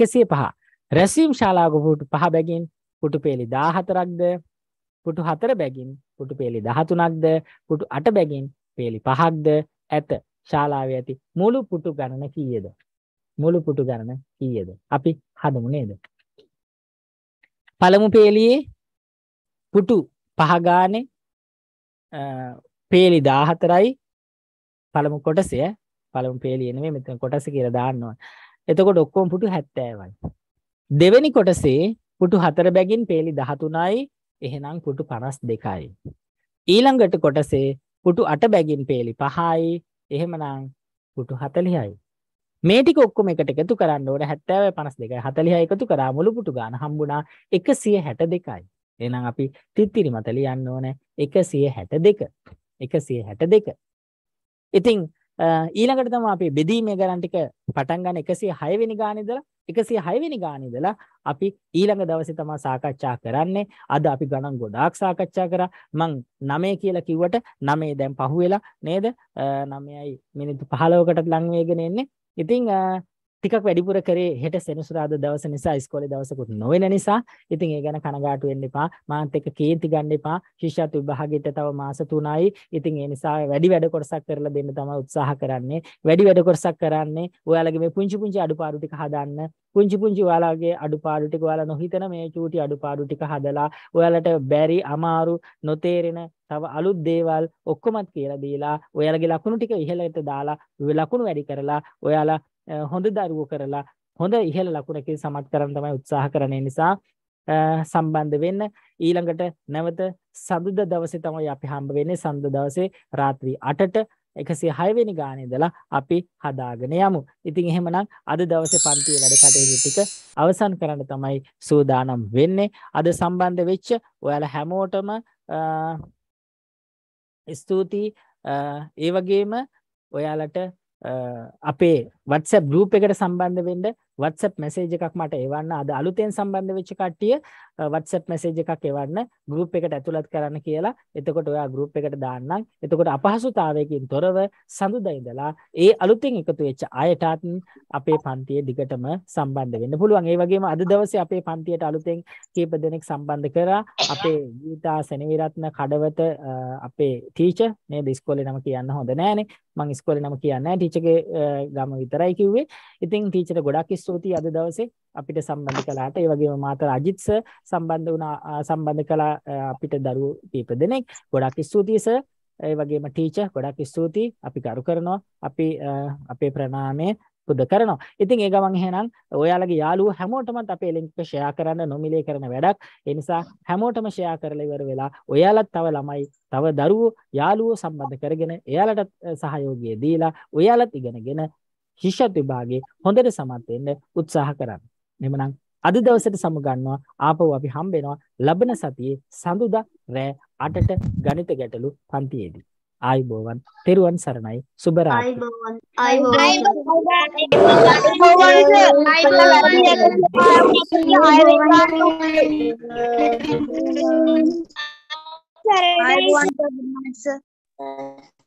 105 රැසීම් ශාලාවක පුටු පහ බැගින් පුටු පෙළි 14ක්ද පුටු හතර බැගින් පුටු පේලි දහතුනක්ද පුටු අට බැගින් පේලි පහක්ද ඇත ශාලාවේ ඇති මුළු පුටු ගණන කීයද මුළු පුටු ගණන කීයද අපි හදමු නේද පළමු පේලියේ පුටු පහ ගානේ පේලි 14යි පළමු කොටසය පළමු පේලිය නෙමෙයි මෙතන කොටස කියලා දාන්න ඕන එතකොට ඔක්කොම පුටු 70යි දෙවෙනි කොටසේ පුටු හතර බැගින් පේලි 13යි එහෙනම් පුටු 52යි. ඊළඟට කොටසේ පුටු 8 බැගින් peeli 5යි. එහෙමනම් පුටු 40යි. මේ ටික ඔක්කොම එකට එකතු කරන්න ඕනේ 70යි 52යි 40යි එකතු කරා මුළු පුටු ගාන හම්බුණා 162යි. එහෙනම් අපි තිත්තිරි මත ලියන්න ඕනේ 162. 162. ඉතින් ඊළඟට තමයි අපි බෙදීමේ ගණන් ටික පටන් ගන්න 106 වෙනි ගානේ ඉඳලා 106 වෙනි ගානේ ඉඳලා අපි ඊළඟ දවසේ තමයි සාකච්ඡා කරන්නේ. අද අපි ගණන් ගොඩාක් සාකච්ඡා කරා. මං 9 කියලා කිව්වට 9 දැන් පහුවෙලා නේද? 9යි මිනිත්තු 15කට ලං වෙගෙන ඉතින් ටිකක් වැඩිපුර කරේ හෙට සෙනසුරාදා දවස නිසා ඉස්කෝලේ දවසකුත් නොවෙන නිසා ඉතින් ඒ ගැන කනගාටු වෙන්න එපා මාත් එක්ක කේන්ති ගන්න එපා ශිෂ්‍යත්ව විභාගෙට තව මාස 3යි ඉතින් ඒ නිසා වැඩි වැඩ කොටසක් කරලා දෙන්න තමයි උත්සාහ කරන්නේ වැඩි වැඩ කොටසක් කරන්නේ ඔයාලගේ මේ පුංචි පුංචි අඩුපාඩු ටික හදන්න පුංචි පුංචි ඔයාලගේ අඩුපාඩු ටික ඔයාලා නොහිතන මේ චූටි අඩුපාඩු ටික හදලා ඔයාලට බැරි අමාරු නොතේරෙන තව අලුත් දේවල් ඔක්කොමත් කියලා දීලා ඔයාලගේ ලකුණු ටික ඉහළට දාලා ලකුණු වැඩි කරලා ඔයාලා හොඳ දරුවෝ කරලා හොඳ ඉහළ ලකුණකින් සමත් කරන්න තමයි උත්සාහ කරන්නේ නිසා සම්බන්ධ වෙන්න ඊළඟට නැවත සඳුදා දවසේ තමයි අපි හම්බ වෙන්නේ සඳුදා දවසේ රාත්‍රී 8ට එකසිය හයවෙනි ගානේදලා අපි හදාගෙන යමු. ඉතින් එහෙමනම් අද දවසේ පන්තියේ වැඩ කටයුතු ටික අවසන් කරන්න තමයි සූදානම් වෙන්නේ. අද සම්බන්ධ වෙච්ච ඔයාලා හැමෝටම ස්තුතියි. ඒ වගේම ඔයාලට අපේ WhatsApp ගෲප් එකට සම්බන්ධ වෙන්න WhatsApp message එකක් මට එවන්න අද අලුතෙන් සම්බන්ධ වෙච්ච කට්ටිය WhatsApp message එකක් එවන්න group එකට ඇතුළත් කරන්න කියලා. එතකොට ඔයා group එකට දාන්නම්. එතකොට අපහසුතාවයකින් තොරව සඳුදා ඉඳලා ඒ අලුතෙන් එකතු වෙච්ච අයටත් අපේ පන්තියේ දිගටම සම්බන්ධ වෙන්න පුළුවන්. ඒ වගේම අද දවසේ අපේ පන්තියට අලුතෙන් කීප දෙනෙක් සම්බන්ධ කරා. අපේ ගීතා සෙනවිරත්න කඩවත අපේ ටීචර් නේද ඉස්කෝලේ නම කියන්න හොඳ නෑනේ. මං ඉස්කෝලේ නම කියන්නේ නැහැ. ටීචර්ගේ ගම විතරයි කිව්වේ. ඉතින් ටීචර් ගොඩක් ස්තුතියි අද දවසේ අපිට සම්බන්ධ කළාට ඒ වගේම මාතර අජිත් සර් සම්බන්ධ වුණා සම්බන්ධ කළා අපිට දරුවෝ කීප දෙනෙක් ගොඩක් ස්තුතියි සර් ඒ වගේම ටීචර් ගොඩක් ස්තුතියි අපි කරු කරනවා අපි අපේ ප්‍රණාමය පුද කරනවා. ඉතින් ඒ ගමන් එහෙනම් ඔයාලගේ යාළුවෝ හැමෝටමත් අපේ link එක share කරන්න නොමිලේ කරන වැඩක්. ඒ නිසා හැමෝටම share කරලා ඉවර වෙලා ඔයාලත් තව ළමයි, තව දරුවෝ, යාළුවෝ සම්බන්ධ කරගෙන එයාලට සහයෝගය දීලා ඔයාලත් ඉගෙනගෙන ශිෂ්‍යත් විභාගයේ හොඳට සමත් වෙන්න උත්සාහ කරන්න. එමනම් අද දවසට සමුගන්නවා ආපහු අපි හම්බෙනවා ලබන සතියේ සඳුදා රෑ 8ට ගණිත ගැටලු පන්තියේදී ආයිබෝවන් තෙරුවන් සරණයි සුබ රාත්‍රී ආයිබෝවන් ආයිබෝවන්